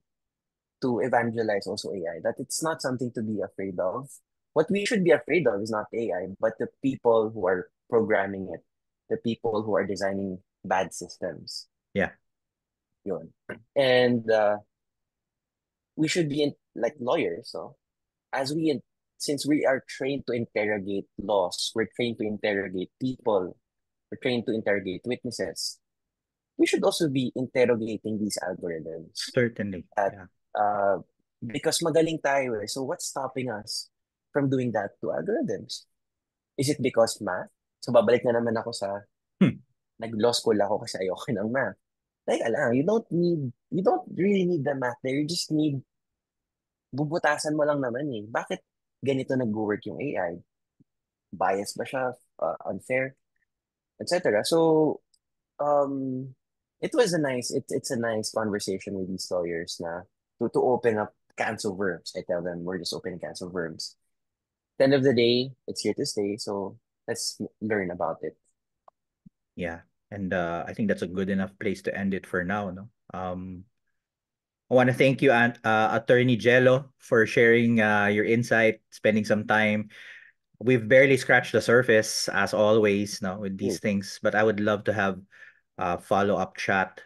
to evangelize also AI that it's not something to be afraid of. What we should be afraid of is not AI, but the people who are programming it, the people who are designing bad systems. Yeah. Yun. And uh, we should be in, like lawyers, so as we since we are trained to interrogate laws, we're trained to interrogate people, we're trained to interrogate witnesses. we should also be interrogating these algorithms. Certainly. At, yeah. uh, because magaling tayo eh. So what's stopping us from doing that to algorithms? Is it because math? So babalik na naman ako sa hmm. nag-law school ako kasi ayoko ng math. Like, alam, you don't need, you don't really need the math there. You just need, bubutasan mo lang naman eh. Bakit ganito nag-work yung AI? Bias ba siya? Uh, unfair? Etc. So, um, it was a nice it, it's a nice conversation with these lawyers na to, to open up cans of worms. I tell them we're just opening cans of worms. the end of the day, it's here to stay, so let's learn about it. Yeah. And uh, I think that's a good enough place to end it for now. No? Um, I want to thank you, uh, Attorney Jello, for sharing uh, your insight, spending some time. We've barely scratched the surface, as always, no, with these mm. things. But I would love to have uh, follow-up chat.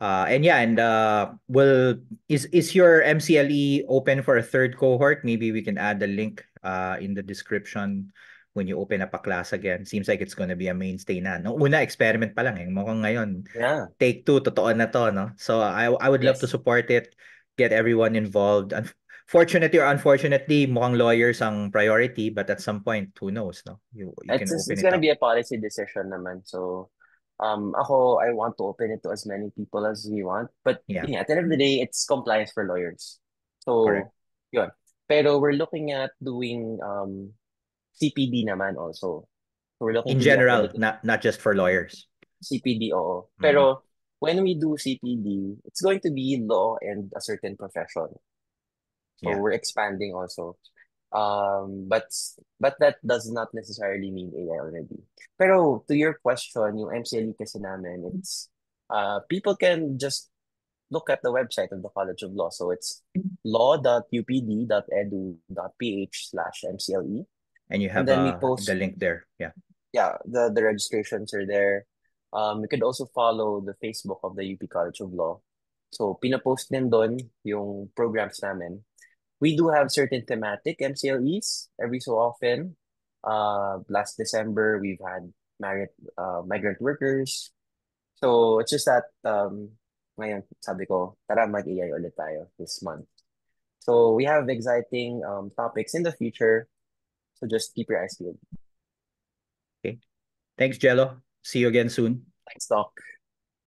Uh, and yeah, and uh, will is is your MCLE open for a third cohort? Maybe we can add the link uh, in the description when you open up a class again. Seems like it's gonna be a mainstay na. No, una experiment pa lang eh. Mukhang ngayon. Yeah. Take two, totoo na to, no? So I I would yes. love to support it, get everyone involved. Unfortunately fortunately or unfortunately, mukhang lawyers ang priority, but at some point, who knows, no? You, you it's, can it's, it's gonna be a policy decision naman. So um ako I want to open it to as many people as we want but yeah. yeah at the end of the day it's compliance for lawyers so yeah. pero we're looking at doing um CPD naman also so we're looking in general not not just for lawyers CPD oh. mm-hmm. pero when we do CPD it's going to be law and a certain profession so yeah. we're expanding also Um, but but that does not necessarily mean AI already. Pero to your question, yung MCLE kasi namin, it's uh, people can just look at the website of the College of Law. So it's law.upd.edu.ph slash MCLE. And you have and then uh, post, the link there. Yeah. Yeah, the, the registrations are there. Um, you could also follow the Facebook of the UP College of Law. So, pinapost din doon yung programs namin we do have certain thematic MCLEs every so often. Uh, last December, we've had migrant, uh, migrant workers. So it's just that um, ngayon, sabi ko, tara mag-AI ulit tayo this month. So we have exciting um, topics in the future. So just keep your eyes peeled. Okay. Thanks, Jello. See you again soon. Thanks, Doc.